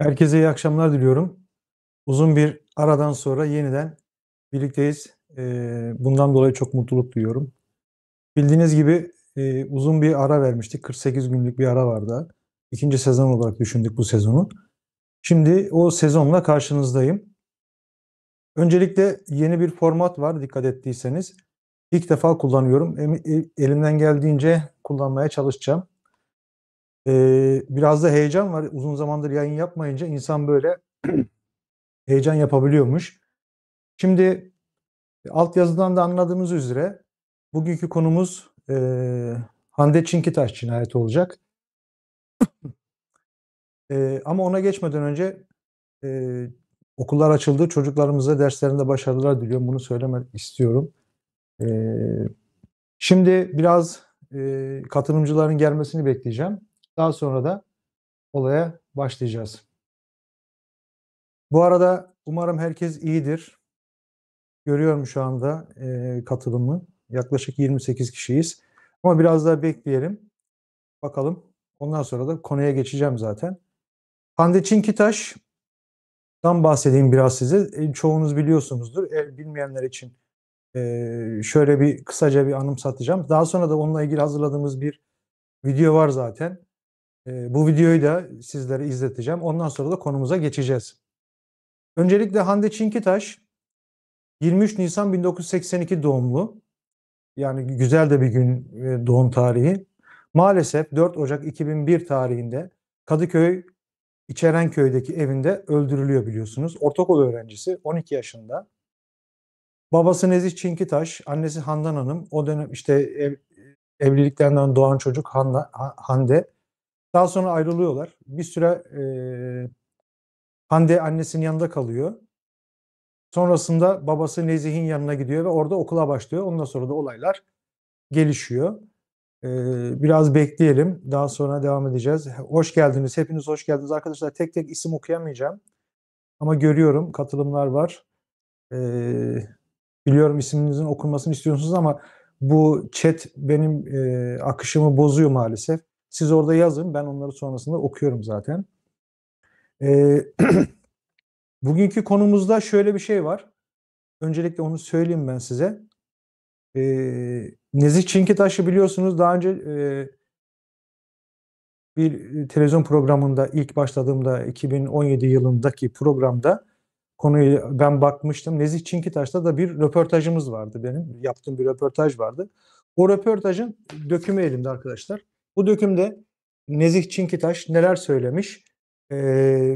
Herkese iyi akşamlar diliyorum. Uzun bir aradan sonra yeniden birlikteyiz. Ee, bundan dolayı çok mutluluk duyuyorum. Bildiğiniz gibi e, uzun bir ara vermiştik. 48 günlük bir ara vardı. İkinci sezon olarak düşündük bu sezonu. Şimdi o sezonla karşınızdayım. Öncelikle yeni bir format var dikkat ettiyseniz. İlk defa kullanıyorum. E, elimden geldiğince kullanmaya çalışacağım. Ee, biraz da heyecan var. Uzun zamandır yayın yapmayınca insan böyle heyecan yapabiliyormuş. Şimdi e, alt yazıdan da anladığımız üzere bugünkü konumuz e, Hande Çinkitaş cinayeti olacak. e, ama ona geçmeden önce e, okullar açıldı. Çocuklarımıza derslerinde başarılar diliyorum. Bunu söylemek istiyorum. E, şimdi biraz e, katılımcıların gelmesini bekleyeceğim. Daha sonra da olaya başlayacağız. Bu arada umarım herkes iyidir. Görüyorum şu anda e, katılımı. Yaklaşık 28 kişiyiz. Ama biraz daha bekleyelim. Bakalım. Ondan sonra da konuya geçeceğim zaten. Hande Çinkitaş'tan bahsedeyim biraz size. E, çoğunuz biliyorsunuzdur. E, bilmeyenler için e, şöyle bir kısaca bir anımsatacağım. Daha sonra da onunla ilgili hazırladığımız bir video var zaten. Ee, bu videoyu da sizlere izleteceğim. Ondan sonra da konumuza geçeceğiz. Öncelikle Hande Çinkitaş 23 Nisan 1982 doğumlu. Yani güzel de bir gün e, doğum tarihi. Maalesef 4 Ocak 2001 tarihinde Kadıköy İçerenköy'deki evinde öldürülüyor biliyorsunuz. Ortaokul öğrencisi 12 yaşında. Babası Nezih Çinkitaş, annesi Handan Hanım. O dönem işte ev, evliliklerinden doğan çocuk Handa, Hande. Daha sonra ayrılıyorlar. Bir süre e, Hande annesinin yanında kalıyor. Sonrasında babası Nezih'in yanına gidiyor ve orada okula başlıyor. Ondan sonra da olaylar gelişiyor. Ee, biraz bekleyelim. Daha sonra devam edeceğiz. Hoş geldiniz. Hepiniz hoş geldiniz. Arkadaşlar tek tek isim okuyamayacağım. Ama görüyorum katılımlar var. Ee, biliyorum isminizin okunmasını istiyorsunuz ama bu chat benim e, akışımı bozuyor maalesef. Siz orada yazın. Ben onları sonrasında okuyorum zaten. Ee, bugünkü konumuzda şöyle bir şey var. Öncelikle onu söyleyeyim ben size. Ee, Nezih Çinkitaş'ı biliyorsunuz daha önce e, bir e, televizyon programında ilk başladığımda 2017 yılındaki programda konuyu ben bakmıştım. Nezih Çinkitaş'ta da bir röportajımız vardı benim. Yaptığım bir röportaj vardı. O röportajın dökümü elimde arkadaşlar. Bu dökümde Nezih Çinkitaş neler söylemiş?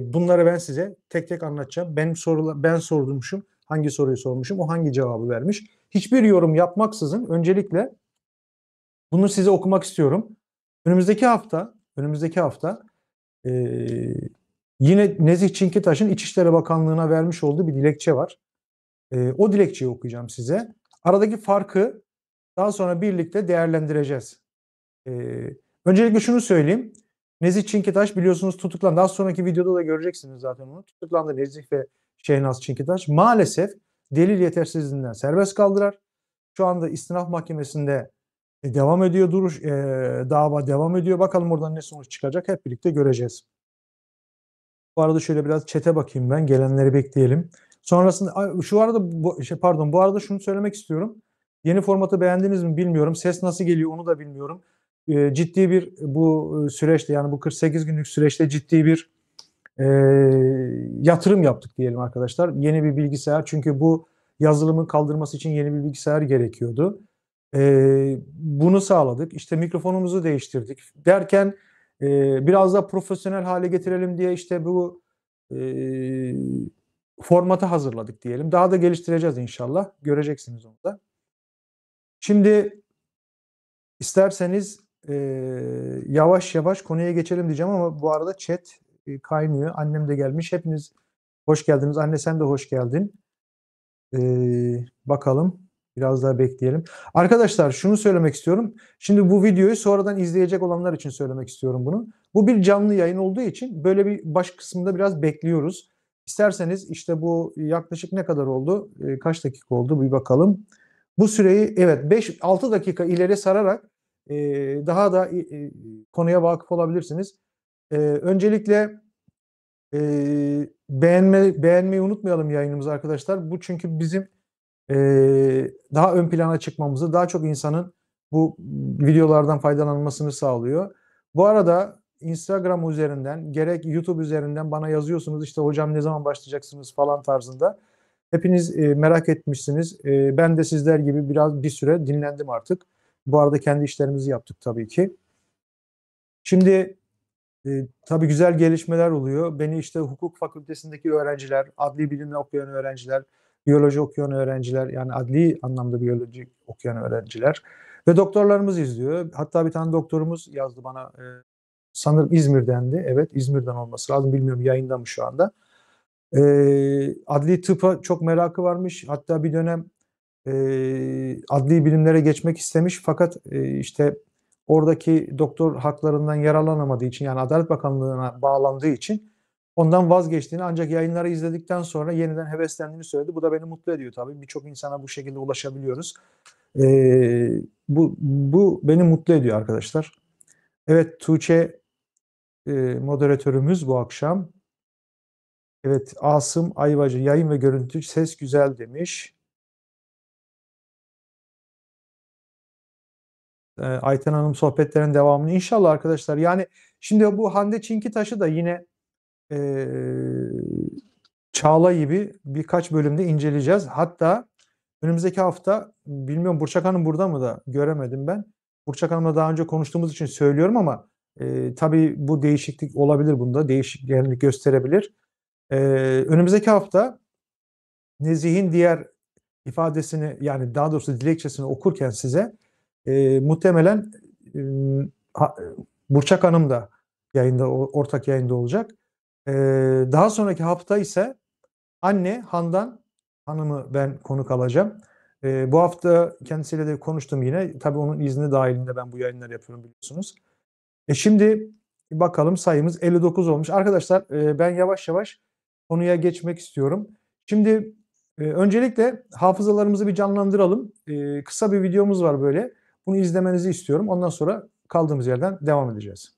bunları ben size tek tek anlatacağım. Ben sorula, ben sormuşum. Hangi soruyu sormuşum? O hangi cevabı vermiş? Hiçbir yorum yapmaksızın öncelikle bunu size okumak istiyorum. Önümüzdeki hafta, önümüzdeki hafta e, yine Nezih Çinkitaş'ın İçişleri Bakanlığı'na vermiş olduğu bir dilekçe var. o dilekçeyi okuyacağım size. Aradaki farkı daha sonra birlikte değerlendireceğiz. E, Öncelikle şunu söyleyeyim. Nezih Çinkitaş biliyorsunuz tutuklandı. Daha sonraki videoda da göreceksiniz zaten onu. Tutuklandı Nezih ve Şehnaz Çinkitaş. Maalesef delil yetersizliğinden serbest kaldılar. Şu anda istinaf mahkemesinde e, devam ediyor duruş, e, dava devam ediyor. Bakalım oradan ne sonuç çıkacak hep birlikte göreceğiz. Bu arada şöyle biraz çete bakayım ben. Gelenleri bekleyelim. Sonrasında şu arada bu, şey, pardon bu arada şunu söylemek istiyorum. Yeni formatı beğendiniz mi bilmiyorum. Ses nasıl geliyor onu da bilmiyorum. Ee, ciddi bir e, bu e, süreçte yani bu 48 günlük süreçte ciddi bir e, yatırım yaptık diyelim arkadaşlar. Yeni bir bilgisayar çünkü bu yazılımı kaldırması için yeni bir bilgisayar gerekiyordu. E, bunu sağladık. İşte mikrofonumuzu değiştirdik. Derken e, biraz daha profesyonel hale getirelim diye işte bu e, formatı hazırladık diyelim. Daha da geliştireceğiz inşallah. Göreceksiniz onu da. Şimdi isterseniz e, yavaş yavaş konuya geçelim diyeceğim ama bu arada chat e, kaynıyor. Annem de gelmiş. Hepiniz hoş geldiniz. Anne sen de hoş geldin. E, bakalım. Biraz daha bekleyelim. Arkadaşlar şunu söylemek istiyorum. Şimdi bu videoyu sonradan izleyecek olanlar için söylemek istiyorum bunu. Bu bir canlı yayın olduğu için böyle bir baş kısmında biraz bekliyoruz. İsterseniz işte bu yaklaşık ne kadar oldu? E, kaç dakika oldu? Bir bakalım. Bu süreyi evet 5-6 dakika ileri sararak e, daha da e, konuya vakıf olabilirsiniz. E, öncelikle e, beğenme beğenmeyi unutmayalım yayınımız arkadaşlar. Bu çünkü bizim e, daha ön plana çıkmamızı, daha çok insanın bu videolardan faydalanmasını sağlıyor. Bu arada Instagram üzerinden gerek YouTube üzerinden bana yazıyorsunuz işte hocam ne zaman başlayacaksınız falan tarzında. Hepiniz e, merak etmişsiniz. E, ben de sizler gibi biraz bir süre dinlendim artık. Bu arada kendi işlerimizi yaptık tabii ki. Şimdi e, tabii güzel gelişmeler oluyor. Beni işte hukuk fakültesindeki öğrenciler, adli bilimle okuyan öğrenciler, biyoloji okuyan öğrenciler yani adli anlamda biyoloji okuyan öğrenciler ve doktorlarımız izliyor. Hatta bir tane doktorumuz yazdı bana e, sanırım İzmir'dendi. Evet İzmir'den olması lazım bilmiyorum yayında mı şu anda. E, adli tıpa çok merakı varmış. Hatta bir dönem e, adli bilimlere geçmek istemiş fakat e, işte oradaki doktor haklarından yararlanamadığı için yani Adalet Bakanlığı'na bağlandığı için ondan vazgeçtiğini ancak yayınları izledikten sonra yeniden heveslendiğini söyledi. Bu da beni mutlu ediyor tabii. Birçok insana bu şekilde ulaşabiliyoruz. E, bu, bu beni mutlu ediyor arkadaşlar. Evet Tuğçe e, moderatörümüz bu akşam. Evet Asım Ayvacı yayın ve görüntü ses güzel demiş. Ee, Ayten Hanım sohbetlerin devamını inşallah arkadaşlar. Yani şimdi bu Hande Çinki taşı da yine e, Çağla gibi birkaç bölümde inceleyeceğiz. Hatta önümüzdeki hafta bilmiyorum Burçak Hanım burada mı da göremedim ben. Burçak Hanım'la daha önce konuştuğumuz için söylüyorum ama e, tabii bu değişiklik olabilir bunda. Değişikliklerini gösterebilir. E, önümüzdeki hafta Nezih'in diğer ifadesini yani daha doğrusu dilekçesini okurken size e, muhtemelen e, Burçak Hanım da yayında ortak yayında olacak. E, daha sonraki hafta ise anne Handan Hanım'ı ben konuk alacağım. E, bu hafta kendisiyle de konuştum yine. Tabii onun izni dahilinde ben bu yayınları yapıyorum biliyorsunuz. E şimdi bakalım sayımız 59 olmuş. Arkadaşlar e, ben yavaş yavaş konuya geçmek istiyorum. Şimdi e, öncelikle hafızalarımızı bir canlandıralım. E, kısa bir videomuz var böyle. Bunu izlemenizi istiyorum. Ondan sonra kaldığımız yerden devam edeceğiz.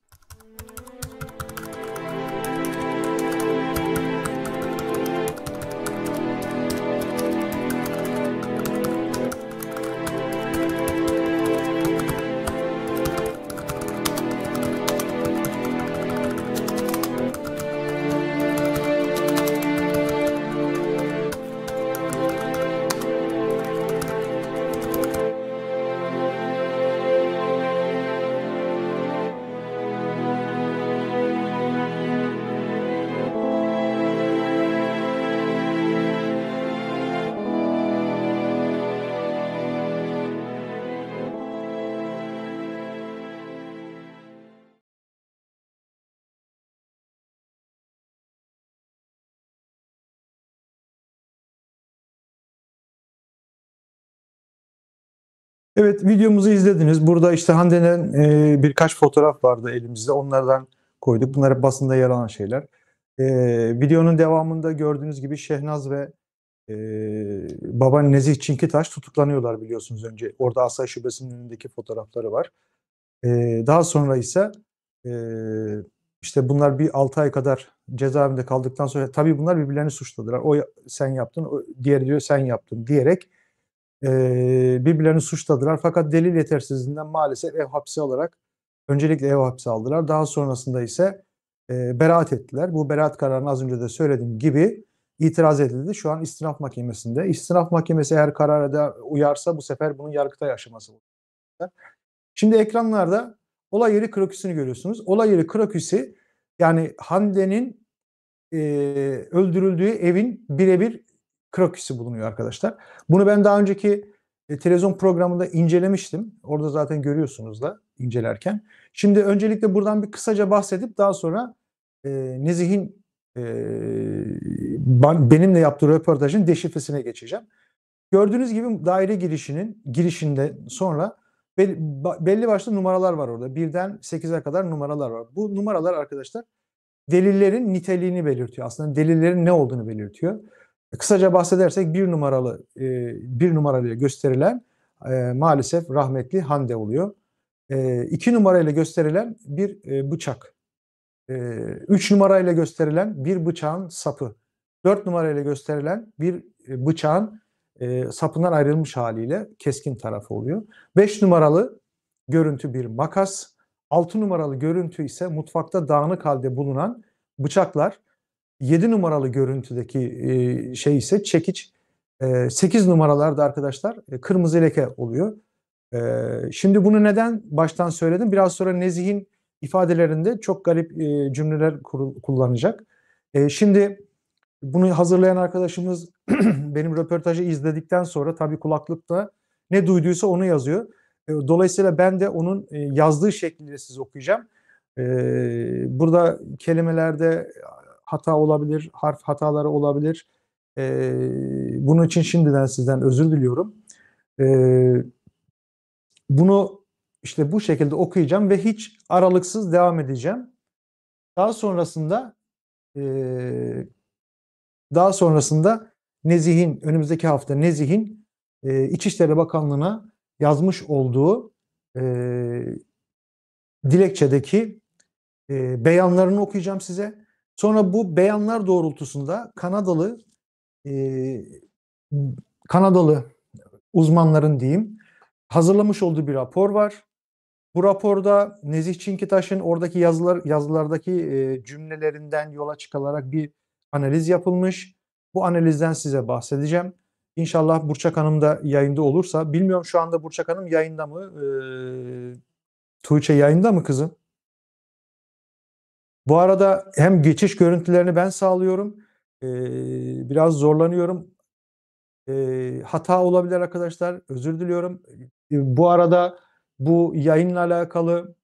Evet videomuzu izlediniz. Burada işte Hande'nin e, birkaç fotoğraf vardı elimizde. Onlardan koyduk. Bunlar hep basında yer alan şeyler. E, videonun devamında gördüğünüz gibi Şehnaz ve e, baban Nezih Çinkitaş tutuklanıyorlar biliyorsunuz önce. Orada Asay Şubesi'nin önündeki fotoğrafları var. E, daha sonra ise işte bunlar bir 6 ay kadar cezaevinde kaldıktan sonra tabii bunlar birbirlerini suçladılar. O sen yaptın, o, diğeri diyor sen yaptın diyerek e, birbirlerini suçladılar. Fakat delil yetersizliğinden maalesef ev hapsi olarak öncelikle ev hapsi aldılar. Daha sonrasında ise e, beraat ettiler. Bu beraat kararını az önce de söylediğim gibi itiraz edildi. Şu an istinaf mahkemesinde. İstinaf mahkemesi eğer karar eder, uyarsa bu sefer bunun yargıta aşaması olur. Şimdi ekranlarda olay yeri kroküsünü görüyorsunuz. Olay yeri kroküsü yani Hande'nin e, öldürüldüğü evin birebir krokisi bulunuyor arkadaşlar. Bunu ben daha önceki e, televizyon programında incelemiştim. Orada zaten görüyorsunuz da incelerken. Şimdi öncelikle buradan bir kısaca bahsedip daha sonra e, Nezih'in e, benimle yaptığı röportajın deşifresine geçeceğim. Gördüğünüz gibi daire girişinin girişinde sonra belli başlı numaralar var orada. Birden 8'e kadar numaralar var. Bu numaralar arkadaşlar delillerin niteliğini belirtiyor. Aslında delillerin ne olduğunu belirtiyor. Kısaca bahsedersek bir numaralı e, bir numarayla gösterilen e, maalesef rahmetli Hande oluyor. E, iki numarayla gösterilen bir bıçak. Üç numarayla gösterilen bir bıçağın sapı. Dört numarayla gösterilen bir bıçağın sapından ayrılmış haliyle keskin tarafı oluyor. Beş numaralı görüntü bir makas. Altı numaralı görüntü ise mutfakta dağınık halde bulunan bıçaklar 7 numaralı görüntüdeki e, şey ise çekiç. 8 e, numaralarda arkadaşlar e, kırmızı leke oluyor. Şimdi bunu neden baştan söyledim? Biraz sonra Nezih'in ifadelerinde çok garip cümleler kullanacak. Şimdi bunu hazırlayan arkadaşımız benim röportajı izledikten sonra tabii kulaklıkta ne duyduysa onu yazıyor. Dolayısıyla ben de onun yazdığı şekliyle size okuyacağım. Burada kelimelerde hata olabilir, harf hataları olabilir. E, bunun için şimdiden sizden özür diliyorum. E, bunu işte bu şekilde okuyacağım ve hiç aralıksız devam edeceğim. Daha sonrasında e, daha sonrasında Nezih'in önümüzdeki hafta Nezih'in e, İçişleri Bakanlığı'na yazmış olduğu e, dilekçedeki e, beyanlarını okuyacağım size. Sonra bu beyanlar doğrultusunda Kanadalı e, Kanadalı uzmanların diyeyim hazırlamış olduğu bir rapor var. Bu raporda Nezih Çinkitaş'ın oradaki yazılar yazılardaki e, cümlelerinden yola çıkılarak bir analiz yapılmış. Bu analizden size bahsedeceğim. İnşallah Burçak Hanım da yayında olursa. Bilmiyorum şu anda Burçak Hanım yayında mı? E, Tuğçe yayında mı kızım? Bu arada hem geçiş görüntülerini ben sağlıyorum. E, biraz zorlanıyorum. E, hata olabilir arkadaşlar. Özür diliyorum. E, bu arada bu yayınla alakalı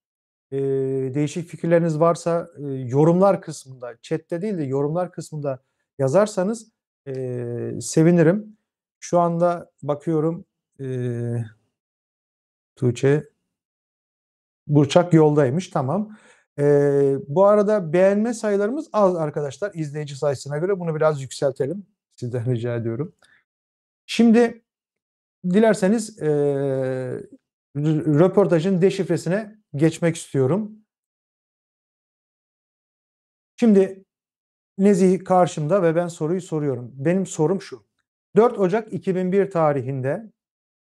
e, değişik fikirleriniz varsa e, yorumlar kısmında, chatte değil de yorumlar kısmında yazarsanız e, sevinirim. Şu anda bakıyorum e, Tuğçe Burçak yoldaymış. Tamam. E, bu arada beğenme sayılarımız az arkadaşlar. izleyici sayısına göre bunu biraz yükseltelim. Sizden rica ediyorum. Şimdi dilerseniz e, röportajın deşifresine geçmek istiyorum. Şimdi Nezih karşımda ve ben soruyu soruyorum. Benim sorum şu. 4 Ocak 2001 tarihinde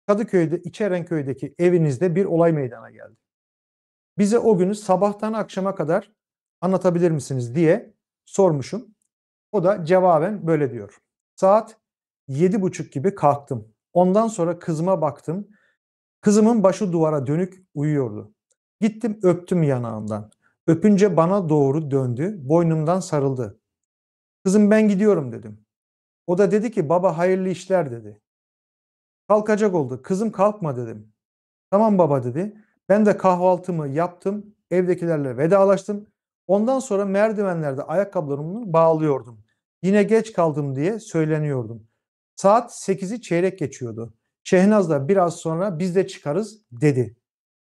Kadıköy'de İçerenköy'deki evinizde bir olay meydana geldi. Bize o günü sabahtan akşama kadar anlatabilir misiniz diye sormuşum. O da cevaben böyle diyor. Saat 7.30 gibi kalktım. Ondan sonra kızıma baktım. Kızımın başı duvara dönük uyuyordu. Gittim öptüm yanağından. Öpünce bana doğru döndü, boynumdan sarıldı. Kızım ben gidiyorum dedim. O da dedi ki baba hayırlı işler dedi. Kalkacak oldu. Kızım kalkma dedim. Tamam baba dedi. Ben de kahvaltımı yaptım. Evdekilerle vedalaştım. Ondan sonra merdivenlerde ayakkabılarımı bağlıyordum. Yine geç kaldım diye söyleniyordum. Saat 8'i çeyrek geçiyordu. Şehnaz da biraz sonra biz de çıkarız dedi.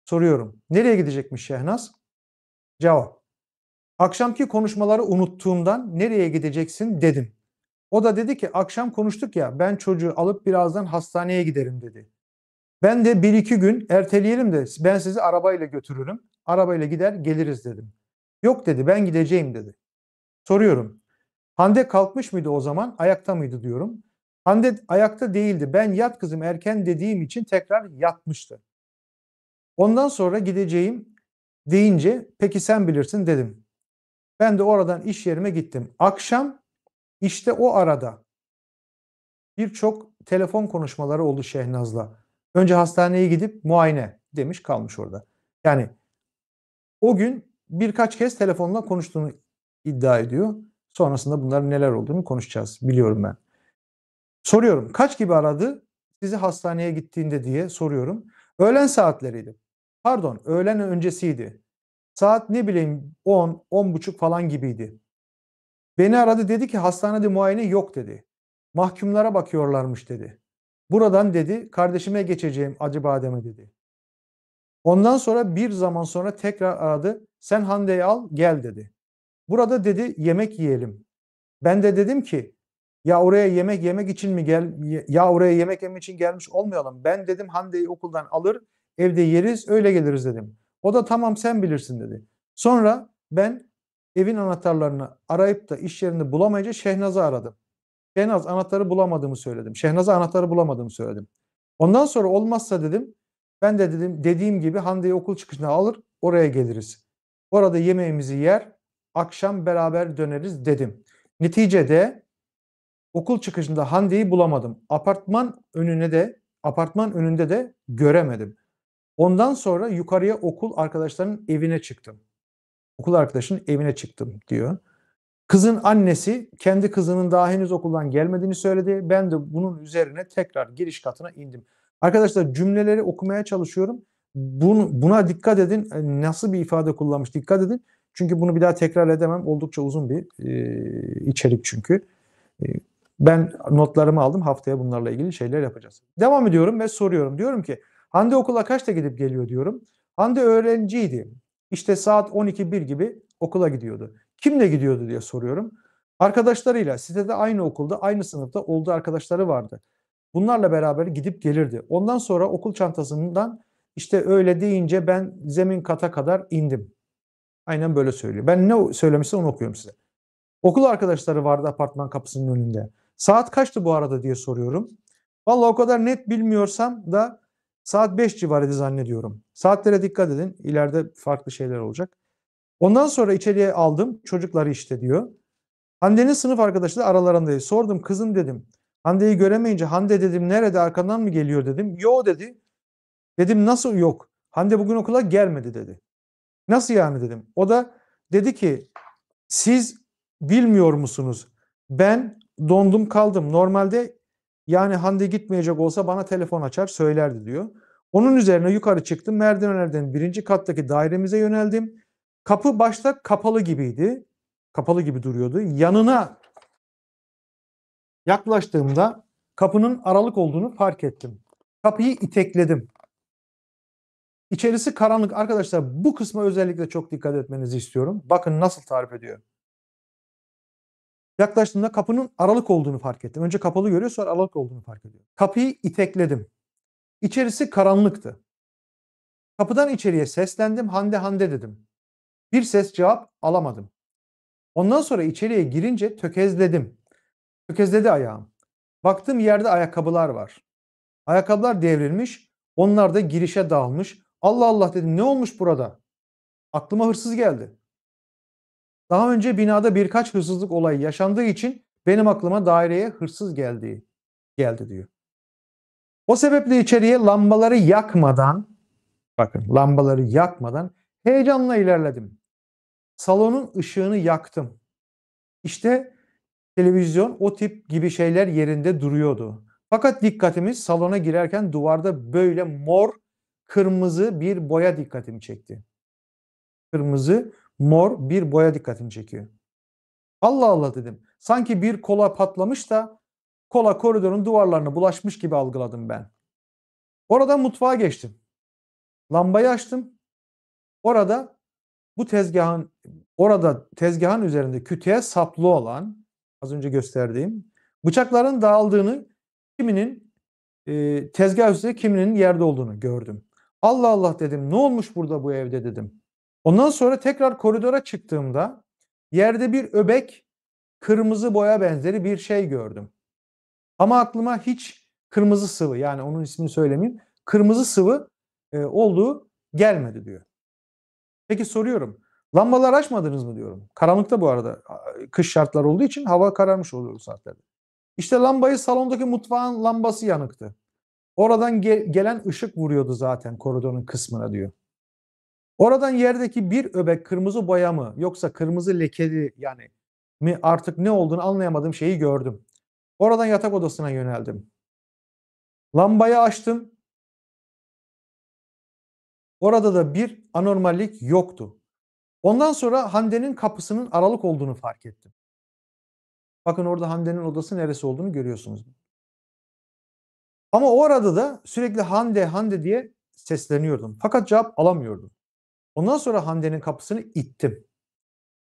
Soruyorum. Nereye gidecekmiş Şehnaz? Cevap. Akşamki konuşmaları unuttuğumdan nereye gideceksin dedim. O da dedi ki akşam konuştuk ya ben çocuğu alıp birazdan hastaneye giderim dedi. Ben de bir iki gün erteleyelim de ben sizi arabayla götürürüm. Arabayla gider geliriz dedim. Yok dedi ben gideceğim dedi. Soruyorum. Hande kalkmış mıydı o zaman? Ayakta mıydı diyorum. Hande ayakta değildi. Ben yat kızım erken dediğim için tekrar yatmıştı. Ondan sonra gideceğim deyince peki sen bilirsin dedim. Ben de oradan iş yerime gittim. Akşam işte o arada birçok telefon konuşmaları oldu Şehnaz'la. Önce hastaneye gidip muayene demiş kalmış orada. Yani o gün birkaç kez telefonla konuştuğunu iddia ediyor. Sonrasında bunların neler olduğunu konuşacağız biliyorum ben. Soruyorum kaç gibi aradı sizi hastaneye gittiğinde diye soruyorum. Öğlen saatleriydi. Pardon öğlen öncesiydi. Saat ne bileyim 10, 10 buçuk falan gibiydi. Beni aradı dedi ki hastanede muayene yok dedi. Mahkumlara bakıyorlarmış dedi. Buradan dedi kardeşime geçeceğim Acıbadem'e dedi. Ondan sonra bir zaman sonra tekrar aradı. Sen Hande'yi al gel dedi. Burada dedi yemek yiyelim. Ben de dedim ki ya oraya yemek yemek için mi gel ya oraya yemek yemek için gelmiş olmayalım. Ben dedim Hande'yi okuldan alır evde yeriz öyle geliriz dedim. O da tamam sen bilirsin dedi. Sonra ben evin anahtarlarını arayıp da iş yerini bulamayınca Şehnaz'ı aradım. Şehnaz anahtarı bulamadığımı söyledim. Şehnaz'a anahtarı bulamadığımı söyledim. Ondan sonra olmazsa dedim ben de dedim dediğim gibi Hande'yi okul çıkışına alır oraya geliriz. Orada yemeğimizi yer akşam beraber döneriz dedim. Neticede okul çıkışında Hande'yi bulamadım. Apartman önüne de apartman önünde de göremedim. Ondan sonra yukarıya okul arkadaşlarının evine çıktım. Okul arkadaşının evine çıktım diyor. Kızın annesi kendi kızının daha henüz okuldan gelmediğini söyledi. Ben de bunun üzerine tekrar giriş katına indim. Arkadaşlar cümleleri okumaya çalışıyorum. Bunu, buna dikkat edin. E, nasıl bir ifade kullanmış dikkat edin. Çünkü bunu bir daha tekrar edemem. Oldukça uzun bir e, içerik çünkü. E, ben notlarımı aldım. Haftaya bunlarla ilgili şeyler yapacağız. Devam ediyorum ve soruyorum. Diyorum ki Hande okula kaçta gidip geliyor diyorum. Hande öğrenciydi. İşte saat 12.1 gibi okula gidiyordu. Kimle gidiyordu diye soruyorum. Arkadaşlarıyla sitede aynı okulda aynı sınıfta olduğu arkadaşları vardı. Bunlarla beraber gidip gelirdi. Ondan sonra okul çantasından işte öyle deyince ben zemin kata kadar indim. Aynen böyle söylüyor. Ben ne söylemişse onu okuyorum size. Okul arkadaşları vardı apartman kapısının önünde. Saat kaçtı bu arada diye soruyorum. Vallahi o kadar net bilmiyorsam da saat 5 civarıydı zannediyorum. Saatlere dikkat edin. İleride farklı şeyler olacak. Ondan sonra içeriye aldım çocukları işte diyor. Hande'nin sınıf arkadaşı da aralarındaydı. Sordum kızım dedim. Hande'yi göremeyince Hande dedim nerede arkadan mı geliyor dedim. Yo dedi. Dedim nasıl yok. Hande bugün okula gelmedi dedi. Nasıl yani dedim. O da dedi ki siz bilmiyor musunuz? Ben dondum kaldım. Normalde yani Hande gitmeyecek olsa bana telefon açar söylerdi diyor. Onun üzerine yukarı çıktım. Merdivenlerden birinci kattaki dairemize yöneldim. Kapı başta kapalı gibiydi. Kapalı gibi duruyordu. Yanına yaklaştığımda kapının aralık olduğunu fark ettim. Kapıyı itekledim. İçerisi karanlık. Arkadaşlar bu kısma özellikle çok dikkat etmenizi istiyorum. Bakın nasıl tarif ediyor. Yaklaştığımda kapının aralık olduğunu fark ettim. Önce kapalı görüyor sonra aralık olduğunu fark ediyor. Kapıyı itekledim. İçerisi karanlıktı. Kapıdan içeriye seslendim. Hande Hande dedim. Bir ses cevap alamadım. Ondan sonra içeriye girince tökezledim. Tökezledi ayağım. Baktığım yerde ayakkabılar var. Ayakkabılar devrilmiş. Onlar da girişe dağılmış. Allah Allah dedim ne olmuş burada? Aklıma hırsız geldi. Daha önce binada birkaç hırsızlık olayı yaşandığı için benim aklıma daireye hırsız geldi, geldi diyor. O sebeple içeriye lambaları yakmadan bakın lambaları yakmadan Heyecanla ilerledim. Salonun ışığını yaktım. İşte televizyon o tip gibi şeyler yerinde duruyordu. Fakat dikkatimiz salona girerken duvarda böyle mor kırmızı bir boya dikkatimi çekti. Kırmızı mor bir boya dikkatimi çekiyor. Allah Allah dedim. Sanki bir kola patlamış da kola koridorun duvarlarına bulaşmış gibi algıladım ben. Oradan mutfağa geçtim. Lambayı açtım. Orada bu tezgahın orada tezgahın üzerinde kütüğe saplı olan az önce gösterdiğim bıçakların dağıldığını kiminin e, tezgah üstünde kiminin yerde olduğunu gördüm. Allah Allah dedim ne olmuş burada bu evde dedim. Ondan sonra tekrar koridora çıktığımda yerde bir öbek kırmızı boya benzeri bir şey gördüm. Ama aklıma hiç kırmızı sıvı yani onun ismini söylemeyeyim kırmızı sıvı e, olduğu gelmedi diyor. Peki soruyorum. lambalar açmadınız mı diyorum. Karanlıkta bu arada kış şartlar olduğu için hava kararmış oluyor bu saatlerde. İşte lambayı salondaki mutfağın lambası yanıktı. Oradan ge- gelen ışık vuruyordu zaten koridorun kısmına diyor. Oradan yerdeki bir öbek kırmızı boya mı yoksa kırmızı lekeli yani mi artık ne olduğunu anlayamadığım şeyi gördüm. Oradan yatak odasına yöneldim. Lambayı açtım. Orada da bir anormallik yoktu. Ondan sonra Hande'nin kapısının aralık olduğunu fark ettim. Bakın orada Hande'nin odası neresi olduğunu görüyorsunuz. Ama o arada da sürekli Hande Hande diye sesleniyordum. Fakat cevap alamıyordum. Ondan sonra Hande'nin kapısını ittim.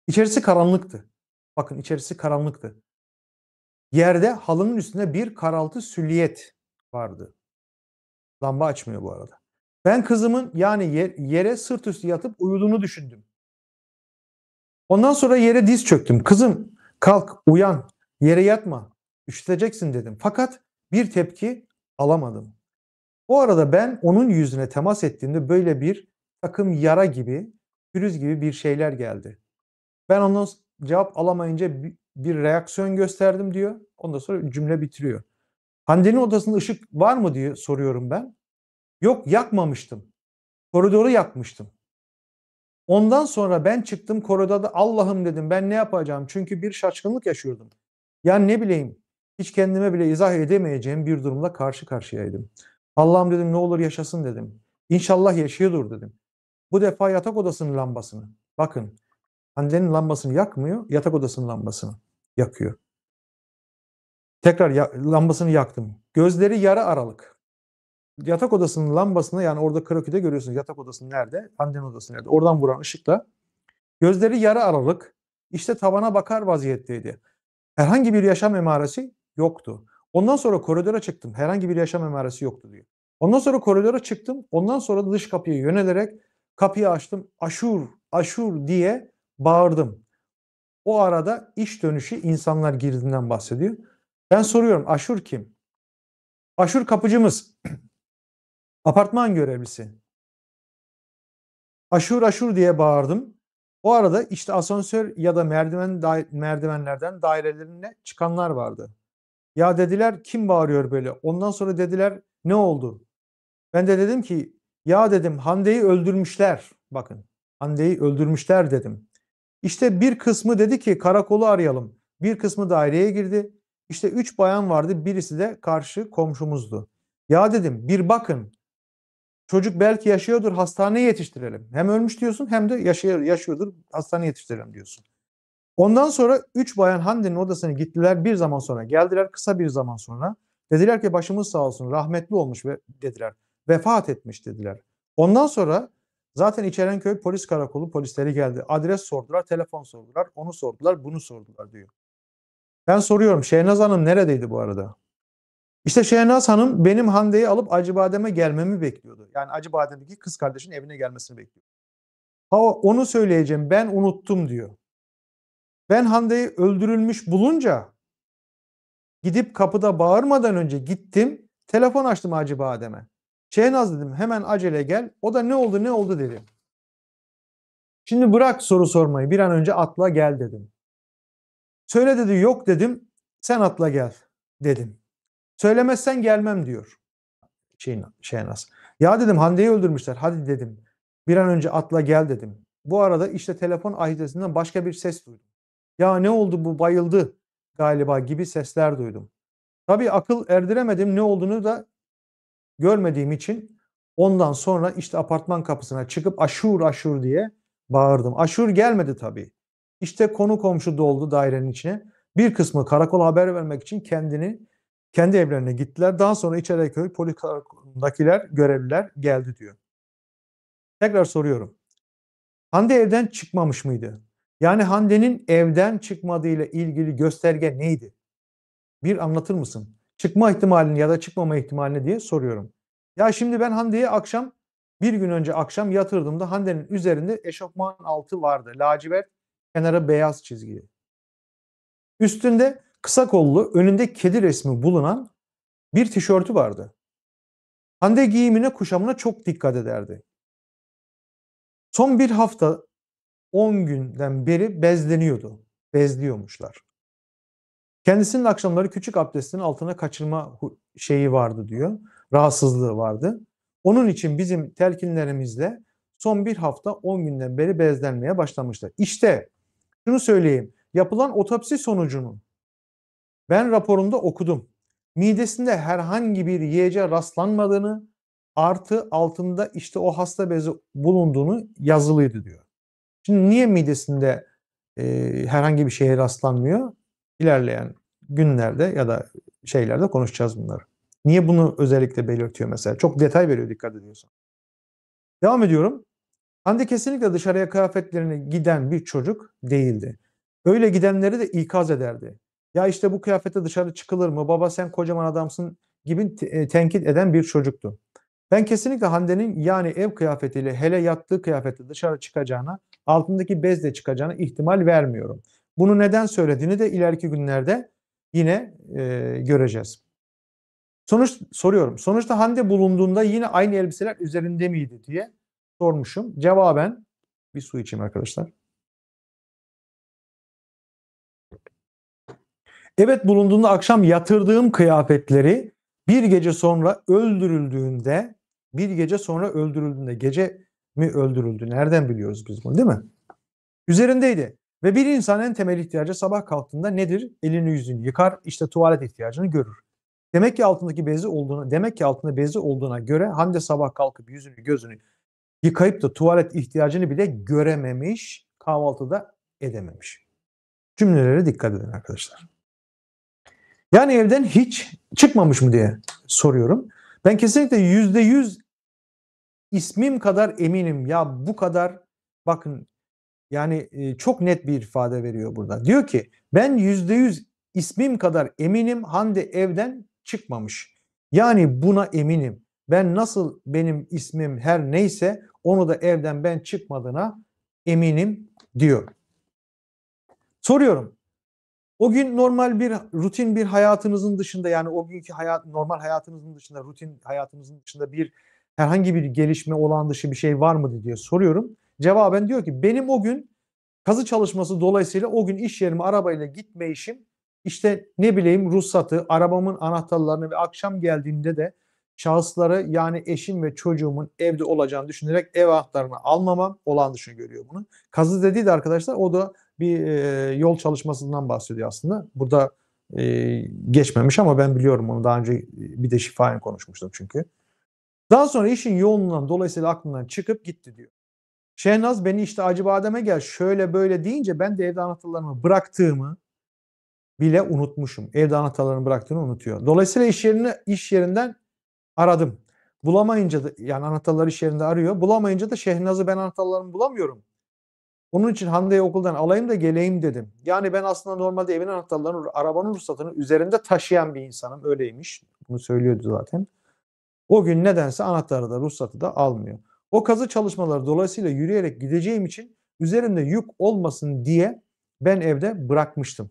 İçerisi karanlıktı. Bakın içerisi karanlıktı. Yerde halının üstünde bir karaltı süliyet vardı. Lamba açmıyor bu arada. Ben kızımın yani yere sırt üstü yatıp uyuduğunu düşündüm. Ondan sonra yere diz çöktüm. Kızım kalk uyan yere yatma üşüteceksin dedim. Fakat bir tepki alamadım. O arada ben onun yüzüne temas ettiğimde böyle bir takım yara gibi, pürüz gibi bir şeyler geldi. Ben ondan cevap alamayınca bir reaksiyon gösterdim diyor. Ondan sonra cümle bitiriyor. Hande'nin odasında ışık var mı diye soruyorum ben. Yok yakmamıştım. Koridoru yakmıştım. Ondan sonra ben çıktım koridorda Allah'ım dedim ben ne yapacağım? Çünkü bir şaşkınlık yaşıyordum. Yani ne bileyim hiç kendime bile izah edemeyeceğim bir durumla karşı karşıyaydım. Allah'ım dedim ne olur yaşasın dedim. İnşallah yaşıyordur dedim. Bu defa yatak odasının lambasını. Bakın annenin lambasını yakmıyor, yatak odasının lambasını yakıyor. Tekrar ya, lambasını yaktım. Gözleri yarı aralık yatak odasının lambasını yani orada kraküde görüyorsunuz yatak odası nerede, annenin odası nerede. Oradan vuran ışıkla gözleri yarı aralık işte tavana bakar vaziyetteydi. Herhangi bir yaşam emaresi yoktu. Ondan sonra koridora çıktım. Herhangi bir yaşam emaresi yoktu diyor. Ondan sonra koridora çıktım. Ondan sonra dış kapıya yönelerek kapıyı açtım. Aşur, aşur diye bağırdım. O arada iş dönüşü insanlar girdiğinden bahsediyor. Ben soruyorum aşur kim? Aşur kapıcımız. Apartman görevlisi. Aşur aşur diye bağırdım. O arada işte asansör ya da merdiven da merdivenlerden dairelerine çıkanlar vardı. Ya dediler kim bağırıyor böyle? Ondan sonra dediler ne oldu? Ben de dedim ki ya dedim Hande'yi öldürmüşler. Bakın Hande'yi öldürmüşler dedim. İşte bir kısmı dedi ki karakolu arayalım. Bir kısmı daireye girdi. İşte üç bayan vardı. Birisi de karşı komşumuzdu. Ya dedim bir bakın Çocuk belki yaşıyordur hastaneye yetiştirelim. Hem ölmüş diyorsun hem de yaşıyor, yaşıyordur hastaneye yetiştirelim diyorsun. Ondan sonra üç bayan Hande'nin odasına gittiler bir zaman sonra geldiler kısa bir zaman sonra. Dediler ki başımız sağ olsun rahmetli olmuş ve dediler. Vefat etmiş dediler. Ondan sonra zaten içeren köy polis karakolu polisleri geldi. Adres sordular, telefon sordular, onu sordular, bunu sordular diyor. Ben soruyorum Şehnaz Hanım neredeydi bu arada? İşte Şehnaz Hanım benim Hande'yi alıp Acıbadem'e gelmemi bekliyordu. Yani Acıbadem'deki kız kardeşinin evine gelmesini bekliyordu. Ha onu söyleyeceğim ben unuttum diyor. Ben Hande'yi öldürülmüş bulunca gidip kapıda bağırmadan önce gittim telefon açtım Acıbadem'e. Şehnaz dedim hemen acele gel. O da ne oldu ne oldu dedi. Şimdi bırak soru sormayı bir an önce atla gel dedim. Söyle dedi yok dedim sen atla gel dedim. Söylemezsen gelmem diyor. Şeyin, Şehnaz. Ya dedim Hande'yi öldürmüşler. Hadi dedim. Bir an önce atla gel dedim. Bu arada işte telefon ahitesinden başka bir ses duydum. Ya ne oldu bu bayıldı galiba gibi sesler duydum. Tabii akıl erdiremedim ne olduğunu da görmediğim için ondan sonra işte apartman kapısına çıkıp aşur aşur diye bağırdım. Aşur gelmedi tabii. İşte konu komşu doldu dairenin içine. Bir kısmı karakola haber vermek için kendini kendi evlerine gittiler. Daha sonra İçeriköy Polikarakolundakiler görevliler geldi diyor. Tekrar soruyorum. Hande evden çıkmamış mıydı? Yani Hande'nin evden çıkmadığıyla ilgili gösterge neydi? Bir anlatır mısın? Çıkma ihtimalini ya da çıkmama ihtimalini diye soruyorum. Ya şimdi ben Hande'yi akşam bir gün önce akşam yatırdığımda Hande'nin üzerinde eşofman altı vardı. Lacivert, kenara beyaz çizgili. Üstünde kısa kollu önünde kedi resmi bulunan bir tişörtü vardı. Hande giyimine kuşamına çok dikkat ederdi. Son bir hafta 10 günden beri bezleniyordu. Bezliyormuşlar. Kendisinin akşamları küçük abdestin altına kaçırma şeyi vardı diyor. Rahatsızlığı vardı. Onun için bizim telkinlerimizle son bir hafta 10 günden beri bezlenmeye başlamıştı. İşte şunu söyleyeyim. Yapılan otopsi sonucunun ben raporumda okudum. Midesinde herhangi bir yiyece rastlanmadığını, artı altında işte o hasta bezi bulunduğunu yazılıydı diyor. Şimdi niye midesinde e, herhangi bir şeye rastlanmıyor? İlerleyen günlerde ya da şeylerde konuşacağız bunları. Niye bunu özellikle belirtiyor mesela? Çok detay veriyor dikkat ediyorsan. Devam ediyorum. Hande kesinlikle dışarıya kıyafetlerini giden bir çocuk değildi. Öyle gidenleri de ikaz ederdi. Ya işte bu kıyafete dışarı çıkılır mı? Baba sen kocaman adamsın gibi e, tenkit eden bir çocuktu. Ben kesinlikle Hande'nin yani ev kıyafetiyle hele yattığı kıyafetle dışarı çıkacağına, altındaki bezle çıkacağına ihtimal vermiyorum. Bunu neden söylediğini de ileriki günlerde yine e, göreceğiz. Sonuç soruyorum. Sonuçta Hande bulunduğunda yine aynı elbiseler üzerinde miydi diye sormuşum. Cevaben bir su içeyim arkadaşlar. Evet bulunduğunda akşam yatırdığım kıyafetleri bir gece sonra öldürüldüğünde bir gece sonra öldürüldüğünde gece mi öldürüldü? Nereden biliyoruz biz bunu değil mi? Üzerindeydi. Ve bir insan en temel ihtiyacı sabah kalktığında nedir? Elini yüzünü yıkar, işte tuvalet ihtiyacını görür. Demek ki altındaki bezi olduğuna, demek ki altında bezi olduğuna göre Hande sabah kalkıp yüzünü gözünü yıkayıp da tuvalet ihtiyacını bile görememiş, kahvaltıda edememiş. Cümlelere dikkat edin arkadaşlar. Yani evden hiç çıkmamış mı diye soruyorum. Ben kesinlikle yüzde yüz ismim kadar eminim. Ya bu kadar bakın yani e, çok net bir ifade veriyor burada. Diyor ki ben yüzde yüz ismim kadar eminim Hande evden çıkmamış. Yani buna eminim. Ben nasıl benim ismim her neyse onu da evden ben çıkmadığına eminim diyor. Soruyorum. O gün normal bir rutin bir hayatınızın dışında yani o günkü hayat normal hayatınızın dışında rutin hayatınızın dışında bir herhangi bir gelişme olan dışı bir şey var mı diye soruyorum. Cevaben diyor ki benim o gün kazı çalışması dolayısıyla o gün iş yerime arabayla gitme işim işte ne bileyim ruhsatı, arabamın anahtarlarını ve akşam geldiğinde de şahısları yani eşim ve çocuğumun evde olacağını düşünerek ev anahtarını almamam olan dışı görüyor bunu. Kazı dedi de arkadaşlar o da bir e, yol çalışmasından bahsediyor aslında. Burada e, geçmemiş ama ben biliyorum onu daha önce e, bir de şifayen konuşmuştum çünkü. Daha sonra işin yoğunluğundan dolayısıyla aklından çıkıp gitti diyor. Şehnaz beni işte Acıbadem'e gel şöyle böyle deyince ben de evde anahtarlarımı bıraktığımı bile unutmuşum. Evde anahtarlarını bıraktığını unutuyor. Dolayısıyla iş yerine iş yerinden aradım. Bulamayınca da yani anahtarları iş yerinde arıyor. Bulamayınca da Şehnaz'ı ben anahtarlarımı bulamıyorum. Onun için Handa'yı okuldan alayım da geleyim dedim. Yani ben aslında normalde evin anahtarlarını, arabanın ruhsatını üzerinde taşıyan bir insanım. Öyleymiş. Bunu söylüyordu zaten. O gün nedense anahtarı da ruhsatı da almıyor. O kazı çalışmaları dolayısıyla yürüyerek gideceğim için üzerinde yük olmasın diye ben evde bırakmıştım.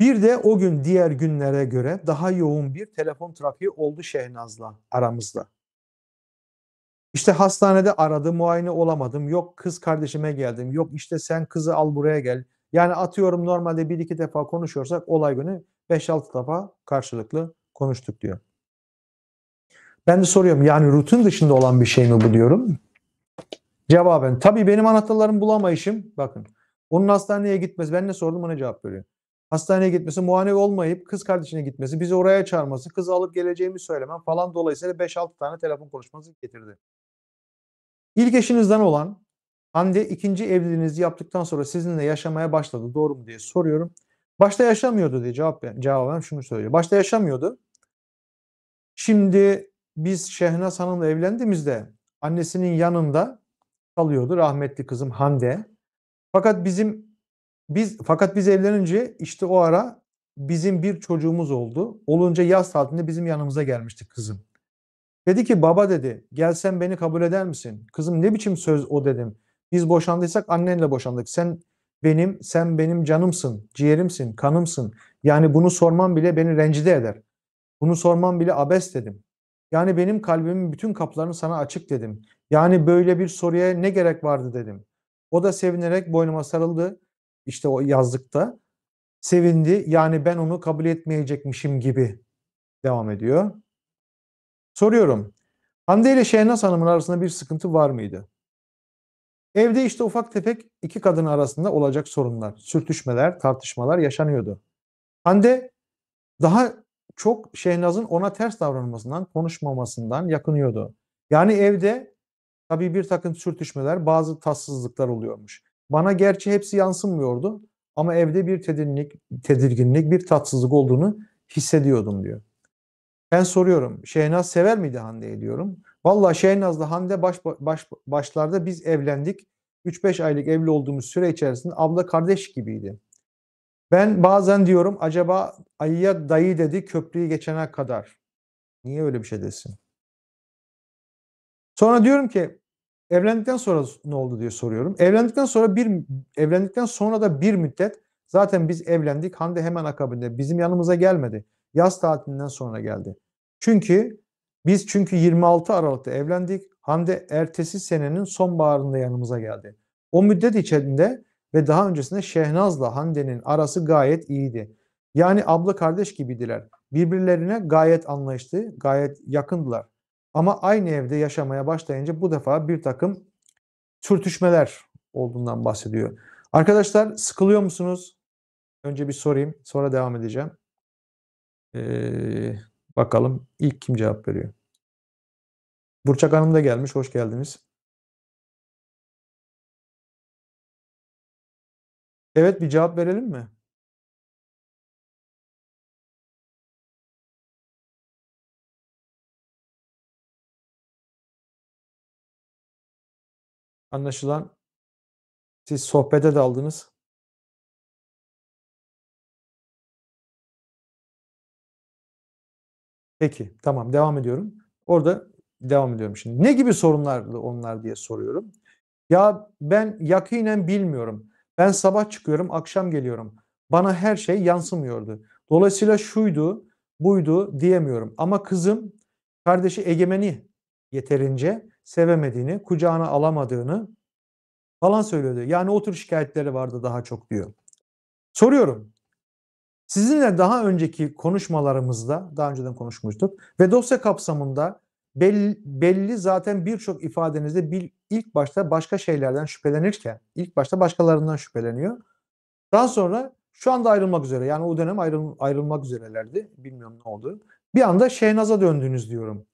Bir de o gün diğer günlere göre daha yoğun bir telefon trafiği oldu Şehnaz'la aramızda. İşte hastanede aradım, muayene olamadım. Yok kız kardeşime geldim. Yok işte sen kızı al buraya gel. Yani atıyorum normalde bir iki defa konuşuyorsak olay günü 5-6 defa karşılıklı konuştuk diyor. Ben de soruyorum yani rutin dışında olan bir şey mi bu diyorum. Cevaben tabii benim anahtarlarımı bulamayışım. Bakın onun hastaneye gitmesi ben ne sordum ona cevap veriyor. Hastaneye gitmesi, muayene olmayıp kız kardeşine gitmesi, bizi oraya çağırması, kızı alıp geleceğimi söylemem falan dolayısıyla 5-6 tane telefon konuşması getirdi. İlk eşinizden olan Hande ikinci evliliğinizi yaptıktan sonra sizinle yaşamaya başladı. Doğru mu diye soruyorum. Başta yaşamıyordu diye cevap ver. Cevap ver, şunu söylüyor. Başta yaşamıyordu. Şimdi biz Şehnaz Hanım'la evlendiğimizde annesinin yanında kalıyordu rahmetli kızım Hande. Fakat bizim biz fakat biz evlenince işte o ara bizim bir çocuğumuz oldu. Olunca yaz tatilinde bizim yanımıza gelmişti kızım. Dedi ki baba dedi gelsen beni kabul eder misin? Kızım ne biçim söz o dedim. Biz boşandıysak annenle boşandık. Sen benim, sen benim canımsın, ciğerimsin, kanımsın. Yani bunu sorman bile beni rencide eder. Bunu sorman bile abes dedim. Yani benim kalbimin bütün kaplarını sana açık dedim. Yani böyle bir soruya ne gerek vardı dedim. O da sevinerek boynuma sarıldı. İşte o yazlıkta. Sevindi. Yani ben onu kabul etmeyecekmişim gibi devam ediyor. Soruyorum. Hande ile Şehnaz Hanım'ın arasında bir sıkıntı var mıydı? Evde işte ufak tefek iki kadın arasında olacak sorunlar, sürtüşmeler, tartışmalar yaşanıyordu. Hande daha çok Şehnaz'ın ona ters davranmasından, konuşmamasından yakınıyordu. Yani evde tabii bir takım sürtüşmeler, bazı tatsızlıklar oluyormuş. Bana gerçi hepsi yansımıyordu, ama evde bir tedirginlik, tedirginlik bir tatsızlık olduğunu hissediyordum diyor. Ben soruyorum Şehnaz sever miydi Hande'yi diyorum. Valla Şehnaz'la Hande baş, baş, başlarda biz evlendik. 3-5 aylık evli olduğumuz süre içerisinde abla kardeş gibiydi. Ben bazen diyorum acaba ayıya dayı dedi köprüyü geçene kadar. Niye öyle bir şey desin? Sonra diyorum ki evlendikten sonra ne oldu diye soruyorum. Evlendikten sonra bir evlendikten sonra da bir müddet zaten biz evlendik. Hande hemen akabinde bizim yanımıza gelmedi. Yaz tatilinden sonra geldi. Çünkü biz çünkü 26 Aralık'ta evlendik. Hande ertesi senenin sonbaharında yanımıza geldi. O müddet içerisinde ve daha öncesinde Şehnaz'la Hande'nin arası gayet iyiydi. Yani abla kardeş gibidiler. Birbirlerine gayet anlaştı, gayet yakındılar. Ama aynı evde yaşamaya başlayınca bu defa bir takım sürtüşmeler olduğundan bahsediyor. Arkadaşlar sıkılıyor musunuz? Önce bir sorayım, sonra devam edeceğim. Ee, bakalım ilk kim cevap veriyor? Burçak Hanım da gelmiş. Hoş geldiniz. Evet bir cevap verelim mi? Anlaşılan siz sohbete daldınız. Peki tamam devam ediyorum. Orada devam ediyorum şimdi. Ne gibi sorunlardı onlar diye soruyorum. Ya ben yakinen bilmiyorum. Ben sabah çıkıyorum, akşam geliyorum. Bana her şey yansımıyordu. Dolayısıyla şuydu, buydu diyemiyorum. Ama kızım kardeşi Egemen'i yeterince sevemediğini, kucağına alamadığını falan söylüyordu. Yani o tür şikayetleri vardı daha çok diyor. Soruyorum. Sizinle daha önceki konuşmalarımızda, daha önceden konuşmuştuk ve dosya kapsamında belli, belli zaten birçok ifadenizde bir, ilk başta başka şeylerden şüphelenirken, ilk başta başkalarından şüpheleniyor. Daha sonra şu anda ayrılmak üzere yani o dönem ayrıl, ayrılmak üzerelerdi. Bilmiyorum ne oldu. Bir anda Şehnaz'a döndünüz diyorum.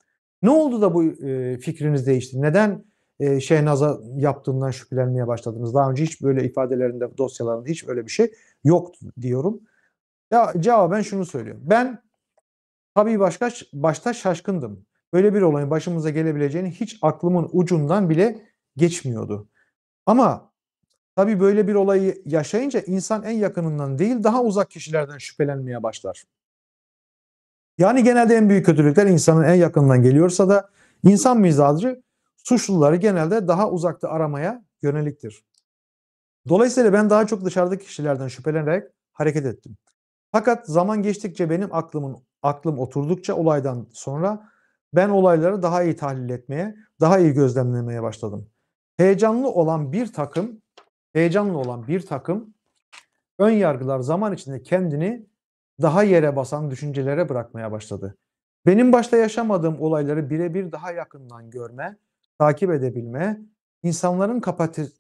Ne oldu da bu e, fikriniz değişti? Neden e, Şehnaz'a yaptığından şüphelenmeye başladınız? Daha önce hiç böyle ifadelerinde, dosyalarında hiç böyle bir şey yok diyorum. Ya cevaben şunu söylüyor. Ben tabii başka başta şaşkındım. Böyle bir olayın başımıza gelebileceğini hiç aklımın ucundan bile geçmiyordu. Ama tabii böyle bir olayı yaşayınca insan en yakınından değil daha uzak kişilerden şüphelenmeye başlar. Yani genelde en büyük kötülükler insanın en yakından geliyorsa da insan mizacı suçluları genelde daha uzakta aramaya yöneliktir. Dolayısıyla ben daha çok dışarıdaki kişilerden şüphelenerek hareket ettim. Fakat zaman geçtikçe benim aklımın aklım oturdukça olaydan sonra ben olayları daha iyi tahlil etmeye, daha iyi gözlemlemeye başladım. Heyecanlı olan bir takım, heyecanlı olan bir takım ön yargılar zaman içinde kendini daha yere basan düşüncelere bırakmaya başladı. Benim başta yaşamadığım olayları birebir daha yakından görme, takip edebilme, insanların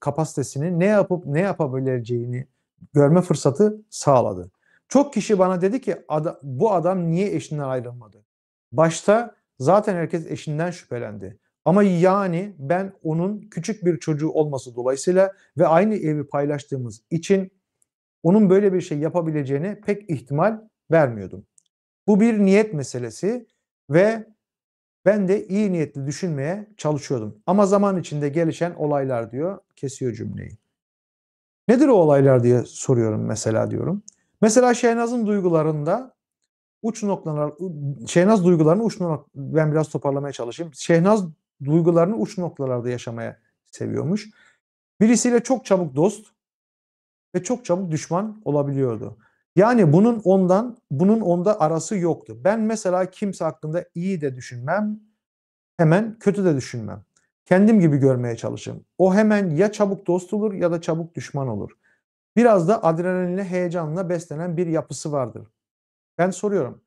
kapasitesini ne yapıp ne yapabileceğini görme fırsatı sağladı. Çok kişi bana dedi ki bu adam niye eşinden ayrılmadı? Başta zaten herkes eşinden şüphelendi. Ama yani ben onun küçük bir çocuğu olması dolayısıyla ve aynı evi paylaştığımız için onun böyle bir şey yapabileceğini pek ihtimal vermiyordum. Bu bir niyet meselesi ve ben de iyi niyetli düşünmeye çalışıyordum. Ama zaman içinde gelişen olaylar diyor, kesiyor cümleyi. Nedir o olaylar diye soruyorum mesela diyorum. Mesela Şehnaz'ın duygularında uç noktalar, Şehnaz duygularını uç noktalar, ben biraz toparlamaya çalışayım. Şehnaz duygularını uç noktalarda yaşamaya seviyormuş. Birisiyle çok çabuk dost ve çok çabuk düşman olabiliyordu. Yani bunun ondan, bunun onda arası yoktu. Ben mesela kimse hakkında iyi de düşünmem, hemen kötü de düşünmem. Kendim gibi görmeye çalışırım. O hemen ya çabuk dost olur ya da çabuk düşman olur. Biraz da adrenalinle, heyecanla beslenen bir yapısı vardır. Ben soruyorum.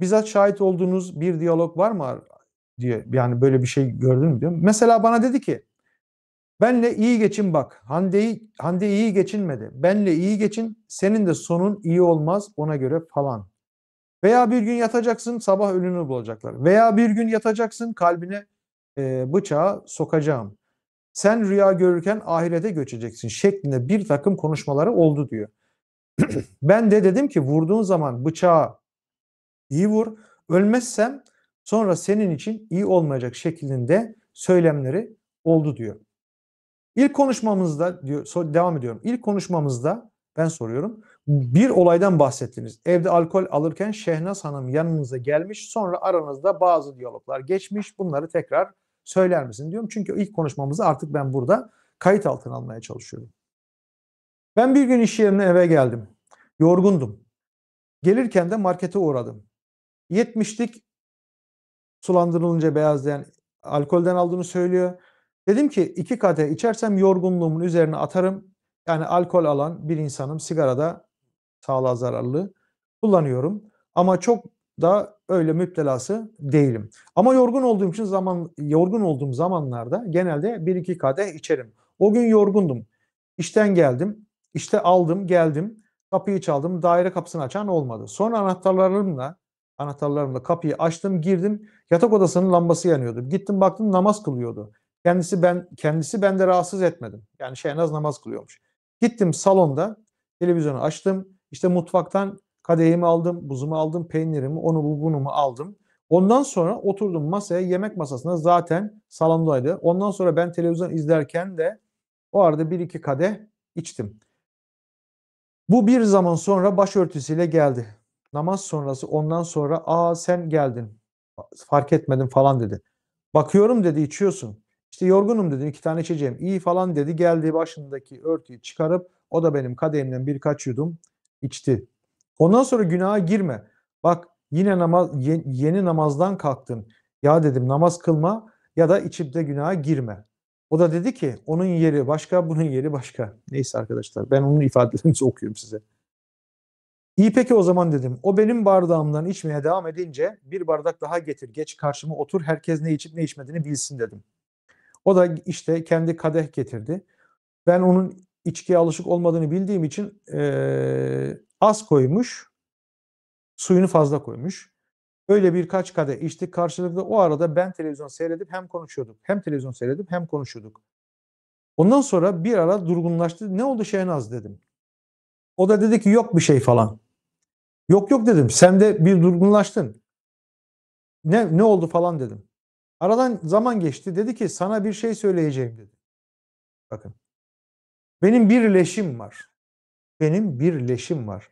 Bizzat şahit olduğunuz bir diyalog var mı diye yani böyle bir şey gördün mü diyorum. Mesela bana dedi ki benle iyi geçin bak. Hande'yi Hande iyi geçinmedi. Benle iyi geçin. Senin de sonun iyi olmaz ona göre falan. Veya bir gün yatacaksın sabah ölünü bulacaklar. Veya bir gün yatacaksın kalbine e, bıçağı sokacağım sen rüya görürken ahirete göçeceksin şeklinde bir takım konuşmaları oldu diyor. ben de dedim ki vurduğun zaman bıçağı iyi vur. Ölmezsem sonra senin için iyi olmayacak şeklinde söylemleri oldu diyor. İlk konuşmamızda diyor devam ediyorum. İlk konuşmamızda ben soruyorum. Bir olaydan bahsettiniz. Evde alkol alırken Şehnaz Hanım yanınıza gelmiş. Sonra aranızda bazı diyaloglar geçmiş. Bunları tekrar söyler misin diyorum. Çünkü ilk konuşmamızı artık ben burada kayıt altına almaya çalışıyorum. Ben bir gün iş yerine eve geldim. Yorgundum. Gelirken de markete uğradım. 70'lik sulandırılınca beyazlayan alkolden aldığını söylüyor. Dedim ki iki kadeh içersem yorgunluğumun üzerine atarım. Yani alkol alan bir insanım sigarada sağlığa zararlı kullanıyorum. Ama çok da öyle müptelası değilim. Ama yorgun olduğum için zaman yorgun olduğum zamanlarda genelde 1-2 kadeh içerim. O gün yorgundum. İşten geldim. İşte aldım, geldim. Kapıyı çaldım. Daire kapısını açan olmadı. Sonra anahtarlarımla anahtarlarımla kapıyı açtım, girdim. Yatak odasının lambası yanıyordu. Gittim baktım namaz kılıyordu. Kendisi ben kendisi bende rahatsız etmedim. Yani şey en az namaz kılıyormuş. Gittim salonda televizyonu açtım. İşte mutfaktan Kadehimi aldım, buzumu aldım, peynirimi, onu bunumu aldım. Ondan sonra oturdum masaya, yemek masasına zaten salondaydı. Ondan sonra ben televizyon izlerken de o arada bir iki kadeh içtim. Bu bir zaman sonra başörtüsüyle geldi. Namaz sonrası ondan sonra aa sen geldin fark etmedim falan dedi. Bakıyorum dedi içiyorsun. İşte yorgunum dedim iki tane içeceğim. İyi falan dedi geldi başındaki örtüyü çıkarıp o da benim kadehimden birkaç yudum içti. Ondan sonra günaha girme. Bak yine namaz yeni namazdan kalktın. Ya dedim namaz kılma ya da içimde günaha girme. O da dedi ki onun yeri başka, bunun yeri başka. Neyse arkadaşlar ben onun ifadelerini okuyorum size. İyi peki o zaman dedim. O benim bardağımdan içmeye devam edince bir bardak daha getir geç karşıma otur herkes ne içip ne içmediğini bilsin dedim. O da işte kendi kadeh getirdi. Ben onun içkiye alışık olmadığını bildiğim için ee, Az koymuş, suyunu fazla koymuş. Öyle birkaç kade içtik karşılıklı. O arada ben televizyon seyredip hem konuşuyorduk. Hem televizyon seyredip hem konuşuyorduk. Ondan sonra bir ara durgunlaştı. Ne oldu Şehnaz dedim. O da dedi ki yok bir şey falan. Yok yok dedim. Sen de bir durgunlaştın. Ne, ne oldu falan dedim. Aradan zaman geçti. Dedi ki sana bir şey söyleyeceğim dedi. Bakın. Benim bir leşim var benim bir leşim var.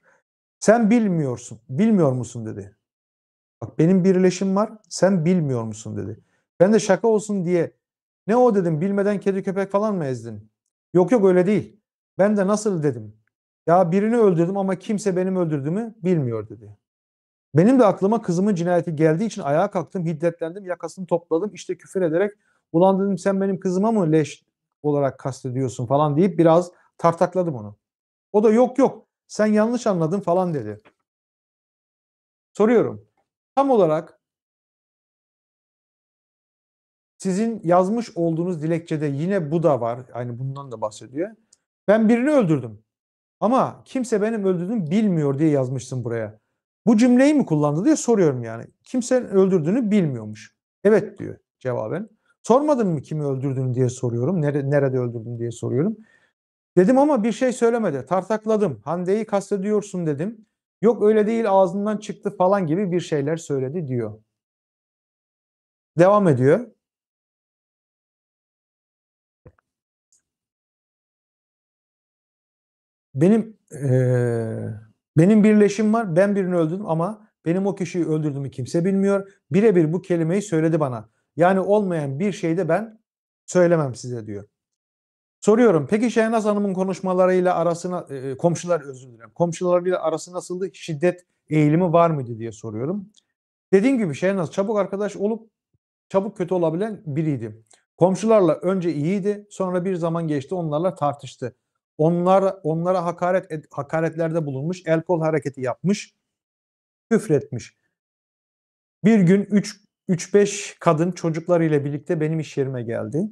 Sen bilmiyorsun, bilmiyor musun dedi. Bak benim bir leşim var, sen bilmiyor musun dedi. Ben de şaka olsun diye ne o dedim bilmeden kedi köpek falan mı ezdin? Yok yok öyle değil. Ben de nasıl dedim. Ya birini öldürdüm ama kimse benim öldürdüğümü bilmiyor dedi. Benim de aklıma kızımın cinayeti geldiği için ayağa kalktım, hiddetlendim, yakasını topladım. İşte küfür ederek ulan dedim sen benim kızıma mı leş olarak kastediyorsun falan deyip biraz tartakladım onu. O da yok yok sen yanlış anladın falan dedi. Soruyorum. Tam olarak sizin yazmış olduğunuz dilekçede yine bu da var. Yani bundan da bahsediyor. Ben birini öldürdüm. Ama kimse benim öldürdüğümü bilmiyor diye yazmışsın buraya. Bu cümleyi mi kullandı diye soruyorum yani. kimse öldürdüğünü bilmiyormuş. Evet diyor cevaben. Sormadın mı kimi öldürdüğünü diye soruyorum. Nerede, nerede öldürdün diye soruyorum. Dedim ama bir şey söylemedi. Tartakladım. Hande'yi kastediyorsun dedim. Yok öyle değil ağzından çıktı falan gibi bir şeyler söyledi diyor. Devam ediyor. Benim ee, benim birleşim var. Ben birini öldürdüm ama benim o kişiyi öldürdüğümü kimse bilmiyor. Birebir bu kelimeyi söyledi bana. Yani olmayan bir şeyde ben söylemem size diyor. Soruyorum peki Şehnaz Hanım'ın konuşmalarıyla arasına e, e komşular özür dilerim. Komşularıyla arası nasıldı? Şiddet eğilimi var mıydı diye soruyorum. Dediğim gibi Şehnaz çabuk arkadaş olup çabuk kötü olabilen biriydi. Komşularla önce iyiydi, sonra bir zaman geçti onlarla tartıştı. Onlar onlara hakaret hakaretlerde bulunmuş, el kol hareketi yapmış, küfretmiş. Bir gün 3 3-5 kadın çocuklarıyla birlikte benim iş yerime geldi.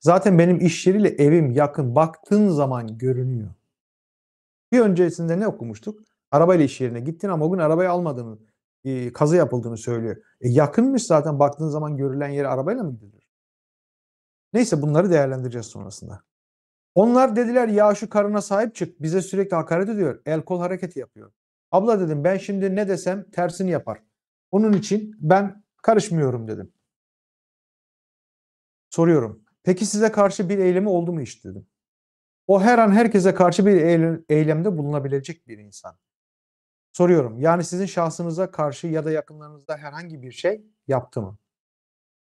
Zaten benim iş yeriyle evim yakın baktığın zaman görünüyor. Bir öncesinde ne okumuştuk? Arabayla iş yerine gittin ama o gün arabayı almadığını, e, kazı yapıldığını söylüyor. E, yakınmış zaten baktığın zaman görülen yeri arabayla mı gidilir? Neyse bunları değerlendireceğiz sonrasında. Onlar dediler ya şu karına sahip çık bize sürekli hakaret ediyor. El kol hareketi yapıyor. Abla dedim ben şimdi ne desem tersini yapar. Onun için ben karışmıyorum dedim. Soruyorum. Peki size karşı bir eylemi oldu mu hiç dedim. O her an herkese karşı bir eylemde bulunabilecek bir insan. Soruyorum yani sizin şahsınıza karşı ya da yakınlarınızda herhangi bir şey yaptı mı?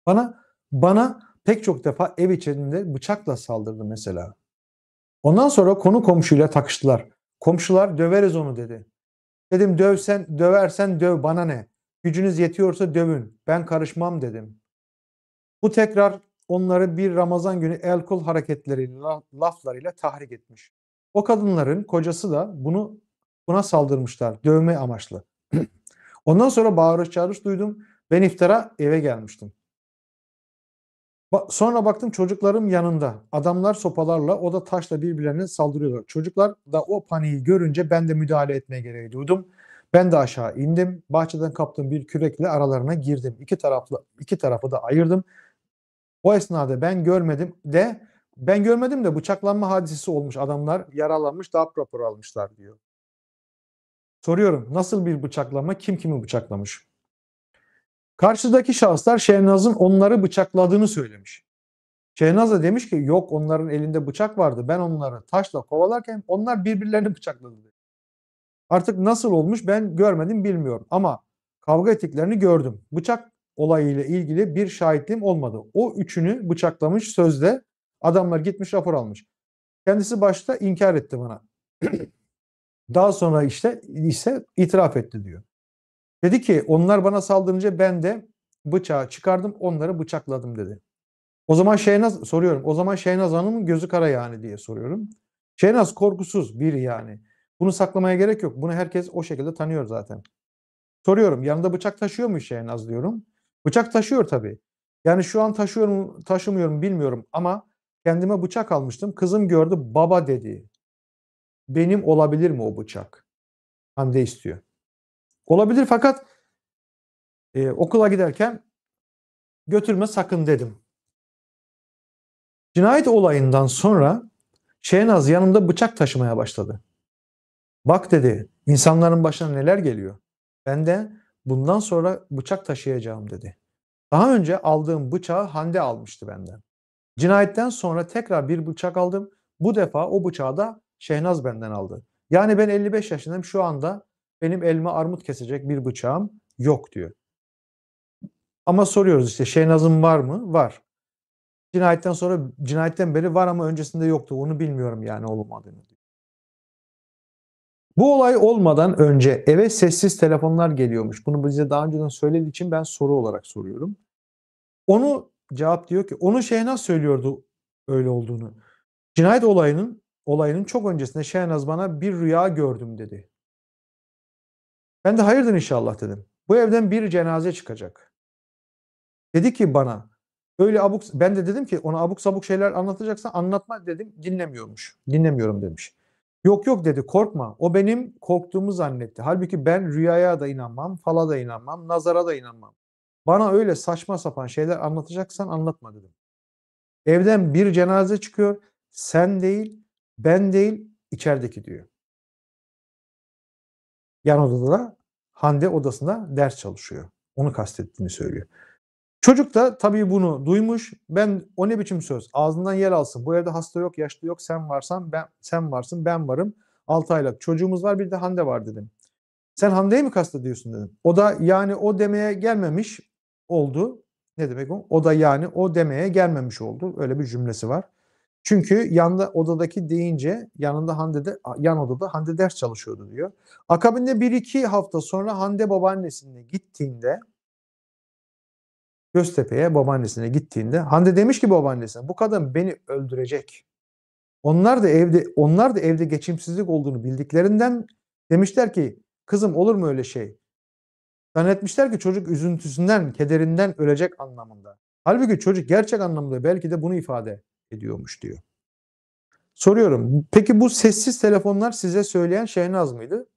Bana bana pek çok defa ev içinde bıçakla saldırdı mesela. Ondan sonra konu komşuyla takıştılar. Komşular döveriz onu dedi. Dedim dövsen döversen döv bana ne? Gücünüz yetiyorsa dövün. Ben karışmam dedim. Bu tekrar onları bir Ramazan günü el kul hareketleriyle, laflarıyla tahrik etmiş. O kadınların kocası da bunu buna saldırmışlar dövme amaçlı. Ondan sonra bağırış çağırış duydum. Ben iftara eve gelmiştim. Ba sonra baktım çocuklarım yanında. Adamlar sopalarla o da taşla birbirlerine saldırıyorlar. Çocuklar da o paniği görünce ben de müdahale etmeye gereği duydum. Ben de aşağı indim. Bahçeden kaptığım bir kürekle aralarına girdim. İki taraflı iki tarafı da ayırdım o esnada ben görmedim de ben görmedim de bıçaklanma hadisesi olmuş adamlar yaralanmış darp raporu almışlar diyor. Soruyorum nasıl bir bıçaklama kim kimi bıçaklamış? Karşıdaki şahıslar Şehnaz'ın onları bıçakladığını söylemiş. Şehnaz da demiş ki yok onların elinde bıçak vardı ben onları taşla kovalarken onlar birbirlerini bıçakladı. Artık nasıl olmuş ben görmedim bilmiyorum ama kavga ettiklerini gördüm. Bıçak olayıyla ilgili bir şahitliğim olmadı. O üçünü bıçaklamış sözde adamlar gitmiş rapor almış. Kendisi başta inkar etti bana. Daha sonra işte ise itiraf etti diyor. Dedi ki onlar bana saldırınca ben de bıçağı çıkardım onları bıçakladım dedi. O zaman Şeynaz soruyorum. O zaman Şeynaz Hanım gözü kara yani diye soruyorum. Şeynaz korkusuz bir yani. Bunu saklamaya gerek yok. Bunu herkes o şekilde tanıyor zaten. Soruyorum yanında bıçak taşıyor mu Şeynaz diyorum. Bıçak taşıyor tabii. Yani şu an taşıyorum, taşımıyorum bilmiyorum ama kendime bıçak almıştım. Kızım gördü baba dedi. Benim olabilir mi o bıçak? Hande istiyor. Olabilir fakat e, okula giderken götürme sakın dedim. Cinayet olayından sonra Şehnaz yanımda bıçak taşımaya başladı. Bak dedi insanların başına neler geliyor. Ben de Bundan sonra bıçak taşıyacağım dedi. Daha önce aldığım bıçağı Hande almıştı benden. Cinayetten sonra tekrar bir bıçak aldım. Bu defa o bıçağı da Şehnaz benden aldı. Yani ben 55 yaşındayım şu anda benim elma armut kesecek bir bıçağım yok diyor. Ama soruyoruz işte Şehnaz'ın var mı? Var. Cinayetten sonra cinayetten beri var ama öncesinde yoktu. Onu bilmiyorum yani olup olmadığını. Bu olay olmadan önce eve sessiz telefonlar geliyormuş. Bunu bize daha önceden söylediği için ben soru olarak soruyorum. Onu cevap diyor ki onu Şehnaz söylüyordu öyle olduğunu. Cinayet olayının olayının çok öncesinde Şehnaz bana bir rüya gördüm dedi. Ben de hayırdır inşallah dedim. Bu evden bir cenaze çıkacak. Dedi ki bana öyle abuk ben de dedim ki ona abuk sabuk şeyler anlatacaksan anlatma dedim dinlemiyormuş. Dinlemiyorum demiş. Yok yok dedi korkma. O benim korktuğumu zannetti. Halbuki ben rüyaya da inanmam, fala da inanmam, nazara da inanmam. Bana öyle saçma sapan şeyler anlatacaksan anlatma dedim. Evden bir cenaze çıkıyor. Sen değil, ben değil, içerideki diyor. Yan odada da Hande odasında ders çalışıyor. Onu kastettiğini söylüyor. Çocuk da tabii bunu duymuş. Ben o ne biçim söz? Ağzından yer alsın. Bu evde hasta yok, yaşlı yok. Sen varsan ben sen varsın, ben varım. 6 aylık çocuğumuz var. Bir de Hande var dedim. Sen Hande'yi mi diyorsun dedim. O da yani o demeye gelmemiş oldu. Ne demek o? O da yani o demeye gelmemiş oldu. Öyle bir cümlesi var. Çünkü yanda odadaki deyince yanında Hande de yan odada Hande ders çalışıyordu diyor. Akabinde bir iki hafta sonra Hande babaannesine gittiğinde Göztepe'ye babaannesine gittiğinde Hande demiş ki babaannesine bu kadın beni öldürecek. Onlar da evde onlar da evde geçimsizlik olduğunu bildiklerinden demişler ki kızım olur mu öyle şey? Zannetmişler ki çocuk üzüntüsünden, kederinden ölecek anlamında. Halbuki çocuk gerçek anlamda belki de bunu ifade ediyormuş diyor. Soruyorum. Peki bu sessiz telefonlar size söyleyen Şehnaz mıydı?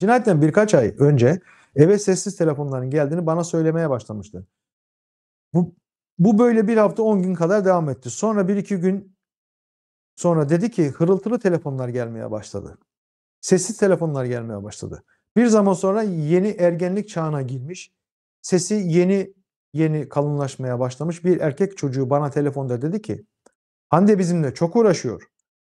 Cinayetten birkaç ay önce eve sessiz telefonların geldiğini bana söylemeye başlamıştı. Bu, bu böyle bir hafta 10 gün kadar devam etti. Sonra bir iki gün sonra dedi ki hırıltılı telefonlar gelmeye başladı. Sessiz telefonlar gelmeye başladı. Bir zaman sonra yeni ergenlik çağına girmiş. Sesi yeni yeni kalınlaşmaya başlamış bir erkek çocuğu bana telefonda dedi ki Hande bizimle çok uğraşıyor.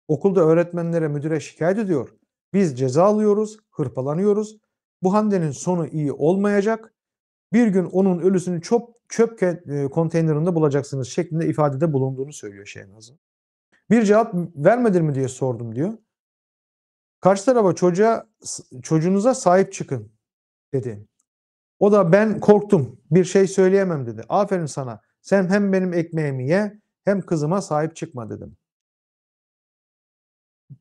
Okulda öğretmenlere müdüre şikayet ediyor. Biz ceza alıyoruz, hırpalanıyoruz. Bu Hande'nin sonu iyi olmayacak. Bir gün onun ölüsünü çöp, çöp e, konteynerinde bulacaksınız şeklinde ifadede bulunduğunu söylüyor Şehnaz'ın. Bir cevap vermedin mi diye sordum diyor. Karşı tarafa çocuğa, çocuğunuza sahip çıkın dedi. O da ben korktum bir şey söyleyemem dedi. Aferin sana sen hem benim ekmeğimi ye hem kızıma sahip çıkma dedim.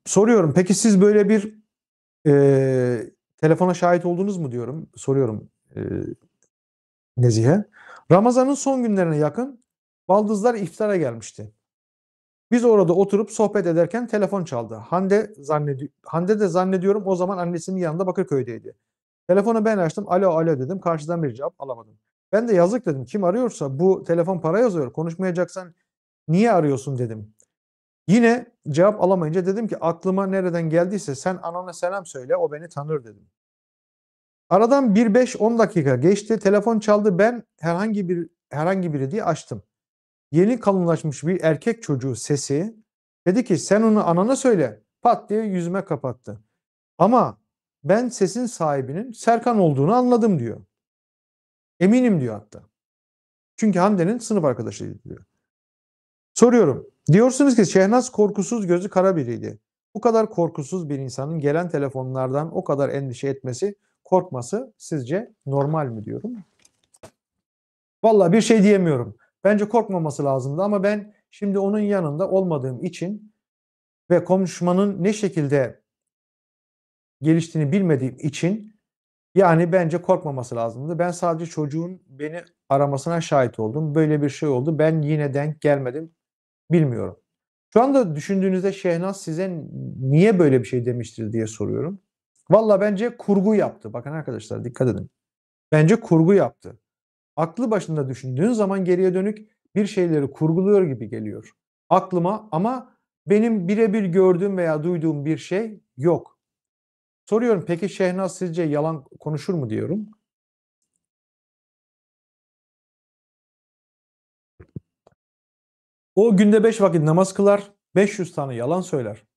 Soruyorum peki siz böyle bir e, Telefona şahit oldunuz mu diyorum, soruyorum e, Nezih'e. Ramazan'ın son günlerine yakın baldızlar iftara gelmişti. Biz orada oturup sohbet ederken telefon çaldı. Hande, zannedi Hande de zannediyorum o zaman annesinin yanında Bakırköy'deydi. Telefonu ben açtım. Alo alo dedim. Karşıdan bir cevap alamadım. Ben de yazık dedim. Kim arıyorsa bu telefon para yazıyor. Konuşmayacaksan niye arıyorsun dedim. Yine cevap alamayınca dedim ki aklıma nereden geldiyse sen anana selam söyle o beni tanır dedim. Aradan 1-5-10 dakika geçti. Telefon çaldı. Ben herhangi bir herhangi biri diye açtım. Yeni kalınlaşmış bir erkek çocuğu sesi dedi ki sen onu anana söyle. Pat diye yüzüme kapattı. Ama ben sesin sahibinin Serkan olduğunu anladım diyor. Eminim diyor hatta. Çünkü Hamde'nin sınıf arkadaşıydı diyor. Soruyorum. Diyorsunuz ki Şehnaz korkusuz gözü kara biriydi. Bu kadar korkusuz bir insanın gelen telefonlardan o kadar endişe etmesi, korkması sizce normal mi diyorum? Valla bir şey diyemiyorum. Bence korkmaması lazımdı ama ben şimdi onun yanında olmadığım için ve konuşmanın ne şekilde geliştiğini bilmediğim için yani bence korkmaması lazımdı. Ben sadece çocuğun beni aramasına şahit oldum. Böyle bir şey oldu. Ben yine denk gelmedim. Bilmiyorum. Şu anda düşündüğünüzde Şehnaz size niye böyle bir şey demiştir diye soruyorum. Valla bence kurgu yaptı. Bakın arkadaşlar dikkat edin. Bence kurgu yaptı. Aklı başında düşündüğün zaman geriye dönük bir şeyleri kurguluyor gibi geliyor. Aklıma ama benim birebir gördüğüm veya duyduğum bir şey yok. Soruyorum peki Şehnaz sizce yalan konuşur mu diyorum. O günde 5 vakit namaz kılar, 500 tane yalan söyler.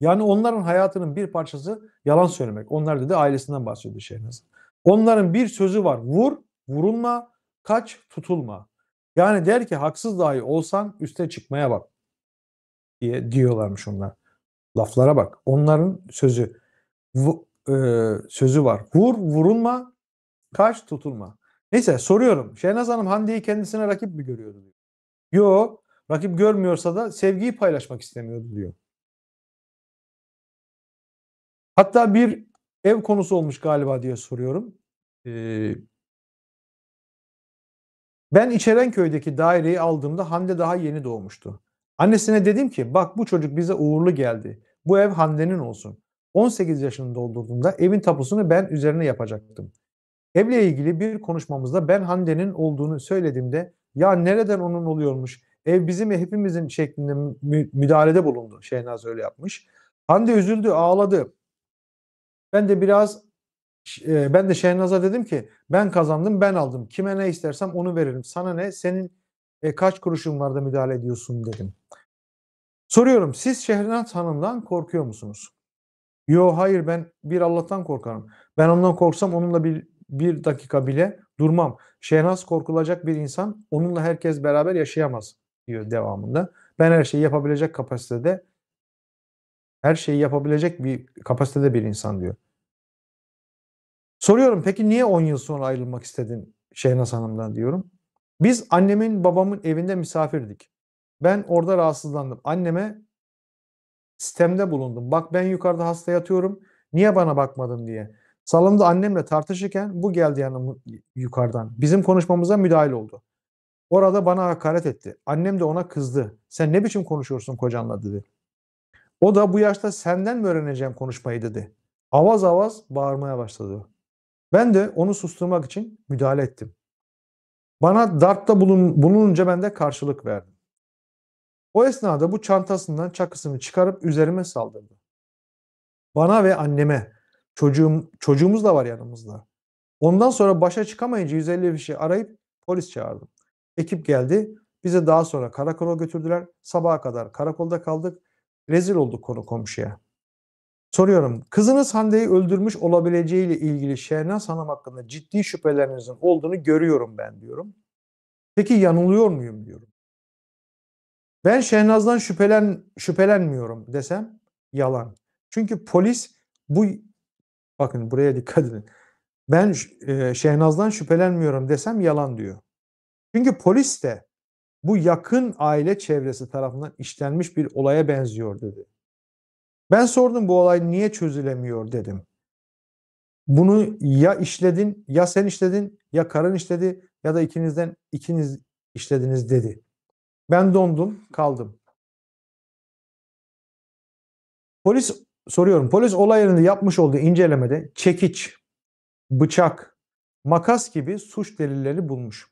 Yani onların hayatının bir parçası yalan söylemek. Onlar dedi ailesinden bahsediyor Şehnaz. Onların bir sözü var. Vur, vurulma, kaç, tutulma. Yani der ki haksız dahi olsan üste çıkmaya bak diye diyorlarmış onlar. Laflara bak. Onların sözü vu, e, sözü var. Vur, vurulma, kaç, tutulma. Neyse soruyorum. Şehnaz Hanım Hande'yi kendisine rakip mi görüyordu? Diyor. Yo Rakip görmüyorsa da sevgiyi paylaşmak istemiyordu diyor. Hatta bir ev konusu olmuş galiba diye soruyorum. Ee, ben İçerenköy'deki daireyi aldığımda Hande daha yeni doğmuştu. Annesine dedim ki bak bu çocuk bize uğurlu geldi. Bu ev Hande'nin olsun. 18 yaşını doldurduğumda evin tapusunu ben üzerine yapacaktım. Evle ilgili bir konuşmamızda ben Hande'nin olduğunu söylediğimde ya nereden onun oluyormuş ev bizim hepimizin şeklinde müdahalede bulundu. Şehnaz öyle yapmış. Hande üzüldü, ağladı. Ben de biraz e, ben de Şehnaz'a dedim ki ben kazandım, ben aldım. Kime ne istersem onu veririm. Sana ne? Senin e, kaç kuruşun var da müdahale ediyorsun dedim. Soruyorum siz Şehnaz Hanım'dan korkuyor musunuz? Yo hayır ben bir Allah'tan korkarım. Ben ondan korksam onunla bir, bir dakika bile durmam. Şehnaz korkulacak bir insan. Onunla herkes beraber yaşayamaz diyor devamında. Ben her şeyi yapabilecek kapasitede her şeyi yapabilecek bir kapasitede bir insan diyor. Soruyorum peki niye 10 yıl sonra ayrılmak istedin Şehnaz Hanım'dan diyorum. Biz annemin babamın evinde misafirdik. Ben orada rahatsızlandım. Anneme sistemde bulundum. Bak ben yukarıda hasta yatıyorum. Niye bana bakmadın diye. Salonda annemle tartışırken bu geldi yani yukarıdan. Bizim konuşmamıza müdahil oldu. Orada bana hakaret etti. Annem de ona kızdı. Sen ne biçim konuşuyorsun kocanla dedi. O da bu yaşta senden mi öğreneceğim konuşmayı dedi. Avaz avaz bağırmaya başladı. Ben de onu susturmak için müdahale ettim. Bana darpta bulun, bulununca ben de karşılık verdim. O esnada bu çantasından çakısını çıkarıp üzerime saldırdı. Bana ve anneme, çocuğum, çocuğumuz da var yanımızda. Ondan sonra başa çıkamayınca 150 kişi arayıp polis çağırdım. Ekip geldi. Bizi daha sonra karakola götürdüler. Sabaha kadar karakolda kaldık. Rezil olduk konu komşuya. Soruyorum. Kızınız Hande'yi öldürmüş olabileceğiyle ilgili Şehnaz Hanım hakkında ciddi şüphelerinizin olduğunu görüyorum ben diyorum. Peki yanılıyor muyum diyorum. Ben Şehnaz'dan şüphelen, şüphelenmiyorum desem yalan. Çünkü polis bu bakın buraya dikkat edin. Ben e, Şehnaz'dan şüphelenmiyorum desem yalan diyor. Çünkü polis de bu yakın aile çevresi tarafından işlenmiş bir olaya benziyor dedi. Ben sordum bu olay niye çözülemiyor dedim. Bunu ya işledin, ya sen işledin, ya karın işledi ya da ikinizden ikiniz işlediniz dedi. Ben dondum, kaldım. Polis soruyorum. Polis olay yerinde yapmış olduğu incelemede çekiç, bıçak, makas gibi suç delilleri bulmuş.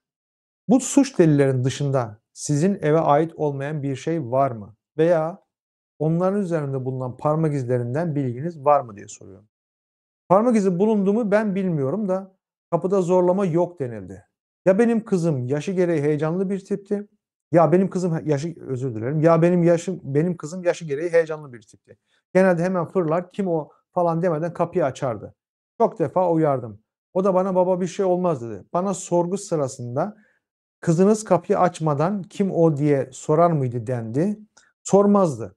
Bu suç delillerinin dışında sizin eve ait olmayan bir şey var mı? Veya onların üzerinde bulunan parmak izlerinden bilginiz var mı diye soruyorum. Parmak izi bulundu mu ben bilmiyorum da kapıda zorlama yok denildi. Ya benim kızım yaşı gereği heyecanlı bir tipti. Ya benim kızım yaşı özür dilerim. Ya benim yaşım benim kızım yaşı gereği heyecanlı bir tipti. Genelde hemen fırlar kim o falan demeden kapıyı açardı. Çok defa uyardım. O da bana baba bir şey olmaz dedi. Bana sorgu sırasında Kızınız kapıyı açmadan kim o diye sorar mıydı dendi. Sormazdı.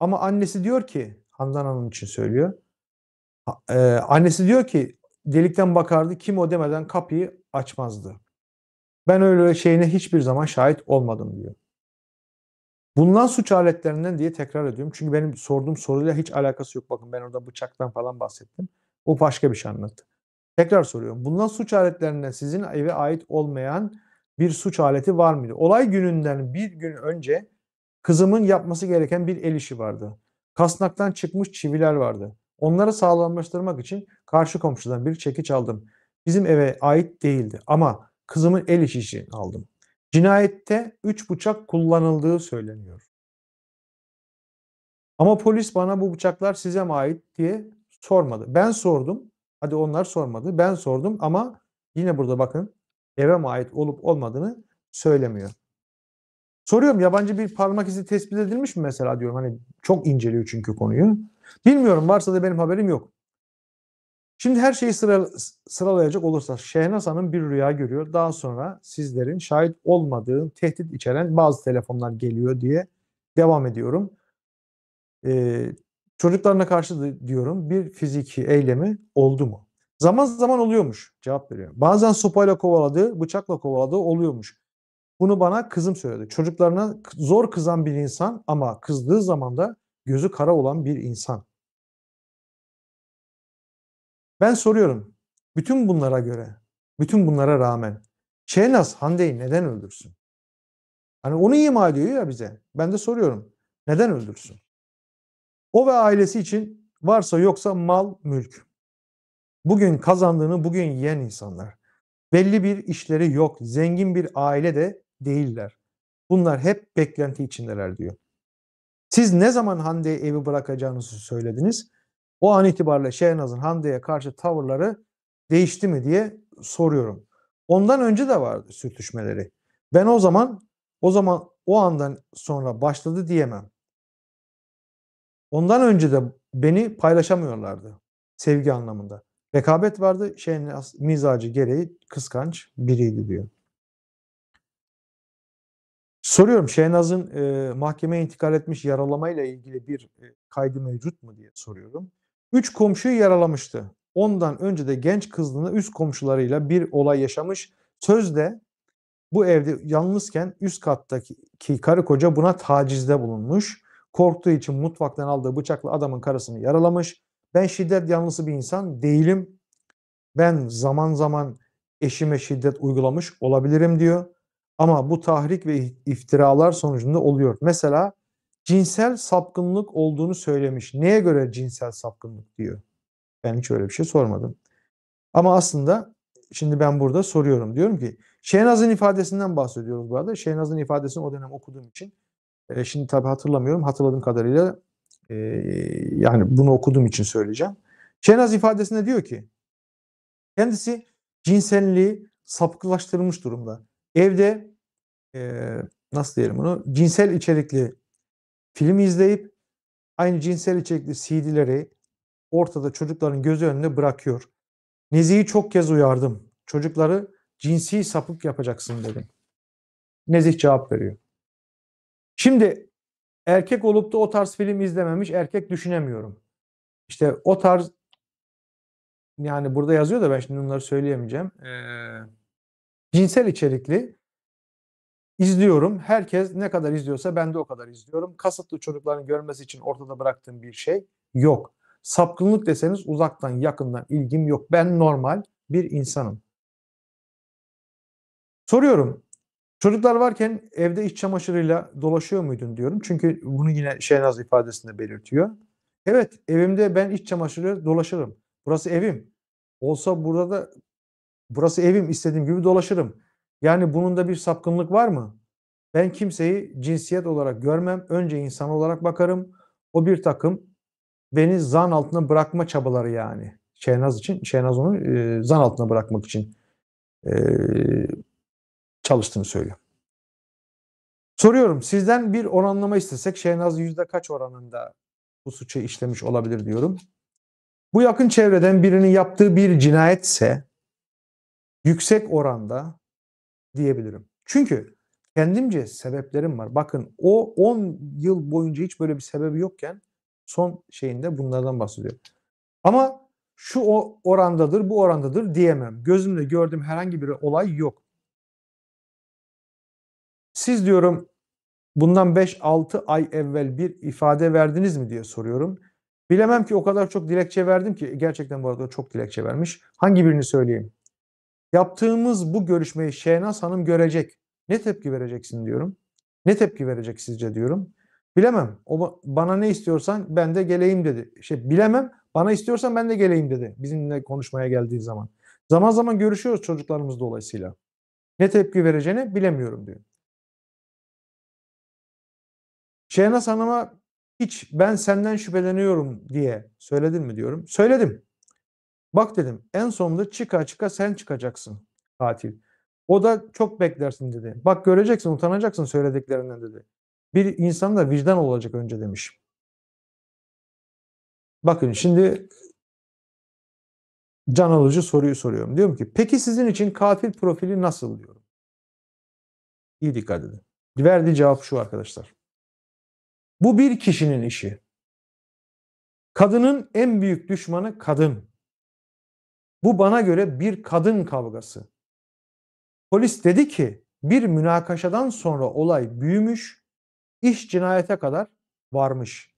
Ama annesi diyor ki Handan Hanım için söylüyor. E, annesi diyor ki delikten bakardı kim o demeden kapıyı açmazdı. Ben öyle şeyine hiçbir zaman şahit olmadım diyor. Bundan suç aletlerinden diye tekrar ediyorum. Çünkü benim sorduğum soruyla hiç alakası yok. Bakın ben orada bıçaktan falan bahsettim. O başka bir şey anlattı. Tekrar soruyorum. Bundan suç aletlerinden sizin eve ait olmayan bir suç aleti var mıydı? Olay gününden bir gün önce kızımın yapması gereken bir el işi vardı. Kasnaktan çıkmış çiviler vardı. Onları sağlamlaştırmak için karşı komşudan bir çekiç aldım. Bizim eve ait değildi ama kızımın el işi için aldım. Cinayette 3 bıçak kullanıldığı söyleniyor. Ama polis bana bu bıçaklar size mi ait diye sormadı. Ben sordum. Hadi onlar sormadı. Ben sordum ama yine burada bakın eve mi ait olup olmadığını söylemiyor. Soruyorum yabancı bir parmak izi tespit edilmiş mi mesela diyorum. Hani çok inceliyor çünkü konuyu. Bilmiyorum varsa da benim haberim yok. Şimdi her şeyi sıra, sıralayacak olursa Şehnaz Hanım bir rüya görüyor. Daha sonra sizlerin şahit olmadığı tehdit içeren bazı telefonlar geliyor diye devam ediyorum. Ee, çocuklarına karşı diyorum bir fiziki eylemi oldu mu? Zaman zaman oluyormuş cevap veriyor. Bazen sopayla kovaladığı, bıçakla kovaladığı oluyormuş. Bunu bana kızım söyledi. Çocuklarına zor kızan bir insan ama kızdığı zaman da gözü kara olan bir insan. Ben soruyorum. Bütün bunlara göre, bütün bunlara rağmen Şehnaz Hande'yi neden öldürsün? Hani onu ima ediyor ya bize. Ben de soruyorum. Neden öldürsün? O ve ailesi için varsa yoksa mal, mülk. Bugün kazandığını bugün yiyen insanlar. Belli bir işleri yok, zengin bir aile de değiller. Bunlar hep beklenti içindeler diyor. Siz ne zaman Hande'ye evi bırakacağınızı söylediniz. O an itibariyle Şehnaz'ın Hande'ye karşı tavırları değişti mi diye soruyorum. Ondan önce de vardı sürtüşmeleri. Ben o zaman o zaman o andan sonra başladı diyemem. Ondan önce de beni paylaşamıyorlardı sevgi anlamında. Rekabet vardı. Şeyin mizacı gereği kıskanç biriydi diyor. Soruyorum Şehnaz'ın e, mahkemeye intikal etmiş yaralamayla ilgili bir e, kaydı mevcut mu diye soruyorum. Üç komşuyu yaralamıştı. Ondan önce de genç kızlığında üst komşularıyla bir olay yaşamış. Sözde bu evde yalnızken üst kattaki karı koca buna tacizde bulunmuş. Korktuğu için mutfaktan aldığı bıçakla adamın karısını yaralamış. Ben şiddet yanlısı bir insan değilim. Ben zaman zaman eşime şiddet uygulamış olabilirim diyor. Ama bu tahrik ve iftiralar sonucunda oluyor. Mesela cinsel sapkınlık olduğunu söylemiş. Neye göre cinsel sapkınlık diyor. Ben hiç öyle bir şey sormadım. Ama aslında şimdi ben burada soruyorum. Diyorum ki Şehnaz'ın ifadesinden bahsediyoruz bu arada. Şehnaz'ın ifadesini o dönem okuduğum için e, şimdi tabii hatırlamıyorum. Hatırladığım kadarıyla ee, yani bunu okuduğum için söyleyeceğim. Şenaz ifadesinde diyor ki kendisi cinselliği sapıklaştırılmış durumda. Evde e, nasıl diyelim bunu cinsel içerikli film izleyip aynı cinsel içerikli CD'leri ortada çocukların gözü önünde bırakıyor. Nezih'i çok kez uyardım. Çocukları cinsi sapık yapacaksın dedim. Nezih cevap veriyor. Şimdi erkek olup da o tarz film izlememiş erkek düşünemiyorum. İşte o tarz yani burada yazıyor da ben şimdi bunları söyleyemeyeceğim. Ee, cinsel içerikli izliyorum. Herkes ne kadar izliyorsa ben de o kadar izliyorum. Kasıtlı çocukların görmesi için ortada bıraktığım bir şey yok. Sapkınlık deseniz uzaktan yakından ilgim yok. Ben normal bir insanım. Soruyorum Çocuklar varken evde iç çamaşırıyla dolaşıyor muydun diyorum. Çünkü bunu yine Şehnaz ifadesinde belirtiyor. Evet evimde ben iç çamaşırıyla dolaşırım. Burası evim. Olsa burada da burası evim istediğim gibi dolaşırım. Yani bunun da bir sapkınlık var mı? Ben kimseyi cinsiyet olarak görmem. Önce insan olarak bakarım. O bir takım beni zan altına bırakma çabaları yani. Şehnaz için, Şehnaz onu e, zan altına bırakmak için e, çalıştığını söylüyor. Soruyorum sizden bir oranlama istesek Şehnaz yüzde kaç oranında bu suçu işlemiş olabilir diyorum. Bu yakın çevreden birinin yaptığı bir cinayetse yüksek oranda diyebilirim. Çünkü kendimce sebeplerim var. Bakın o 10 yıl boyunca hiç böyle bir sebebi yokken son şeyinde bunlardan bahsediyor. Ama şu orandadır, bu orandadır diyemem. Gözümle gördüğüm herhangi bir olay yok. Siz diyorum bundan 5-6 ay evvel bir ifade verdiniz mi diye soruyorum. Bilemem ki o kadar çok dilekçe verdim ki gerçekten bu arada çok dilekçe vermiş. Hangi birini söyleyeyim? Yaptığımız bu görüşmeyi Şehnaz Hanım görecek. Ne tepki vereceksin diyorum. Ne tepki verecek sizce diyorum. Bilemem. O bana ne istiyorsan ben de geleyim dedi. Şey bilemem. Bana istiyorsan ben de geleyim dedi. Bizimle konuşmaya geldiği zaman. Zaman zaman görüşüyoruz çocuklarımız dolayısıyla. Ne tepki vereceğini bilemiyorum diyor. Şehnaz Hanım'a hiç ben senden şüpheleniyorum diye söyledin mi diyorum. Söyledim. Bak dedim en sonunda çıka çıka sen çıkacaksın katil. O da çok beklersin dedi. Bak göreceksin utanacaksın söylediklerinden dedi. Bir insan da vicdan olacak önce demiş. Bakın şimdi can alıcı soruyu soruyorum. Diyorum ki peki sizin için katil profili nasıl diyorum. İyi dikkat edin. Verdiği cevap şu arkadaşlar. Bu bir kişinin işi. Kadının en büyük düşmanı kadın. Bu bana göre bir kadın kavgası. Polis dedi ki bir münakaşadan sonra olay büyümüş, iş cinayete kadar varmış.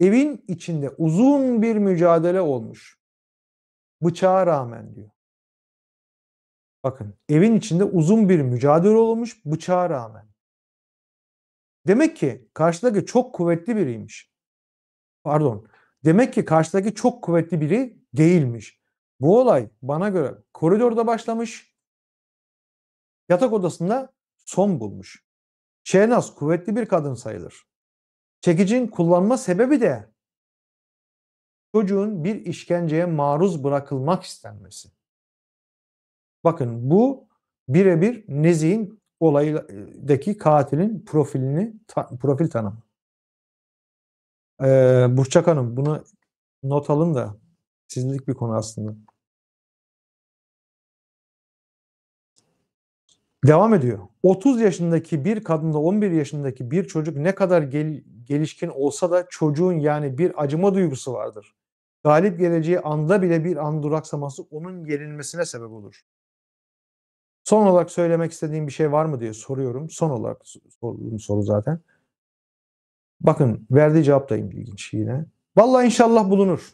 Evin içinde uzun bir mücadele olmuş. Bıçağa rağmen diyor. Bakın evin içinde uzun bir mücadele olmuş bıçağa rağmen. Demek ki karşıdaki çok kuvvetli biriymiş. Pardon. Demek ki karşıdaki çok kuvvetli biri değilmiş. Bu olay bana göre koridorda başlamış. Yatak odasında son bulmuş. Şehnaz kuvvetli bir kadın sayılır. Çekicin kullanma sebebi de çocuğun bir işkenceye maruz bırakılmak istenmesi. Bakın bu birebir Nezih'in olaydaki katilin profilini profil tanım. Ee, Burçak Hanım bunu not alın da sizlik bir konu aslında. Devam ediyor. 30 yaşındaki bir kadınla 11 yaşındaki bir çocuk ne kadar gel, gelişkin olsa da çocuğun yani bir acıma duygusu vardır. Galip geleceği anda bile bir an duraksaması onun yenilmesine sebep olur. Son olarak söylemek istediğim bir şey var mı diye soruyorum. Son olarak sorduğum soru zaten. Bakın verdiği cevap da ilginç yine. Vallahi inşallah bulunur.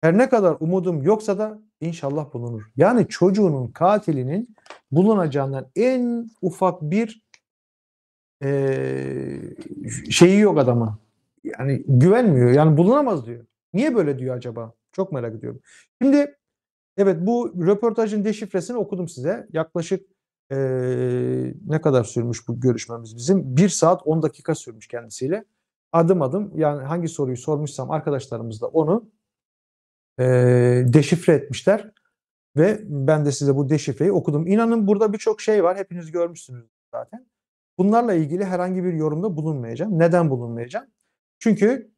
Her ne kadar umudum yoksa da inşallah bulunur. Yani çocuğunun katilinin bulunacağından en ufak bir e, şeyi yok adama. Yani güvenmiyor. Yani bulunamaz diyor. Niye böyle diyor acaba? Çok merak ediyorum. Şimdi Evet bu röportajın deşifresini okudum size. Yaklaşık e, ne kadar sürmüş bu görüşmemiz bizim? 1 saat 10 dakika sürmüş kendisiyle. Adım adım yani hangi soruyu sormuşsam arkadaşlarımız da onu e, deşifre etmişler. Ve ben de size bu deşifreyi okudum. İnanın burada birçok şey var. Hepiniz görmüşsünüz zaten. Bunlarla ilgili herhangi bir yorumda bulunmayacağım. Neden bulunmayacağım? Çünkü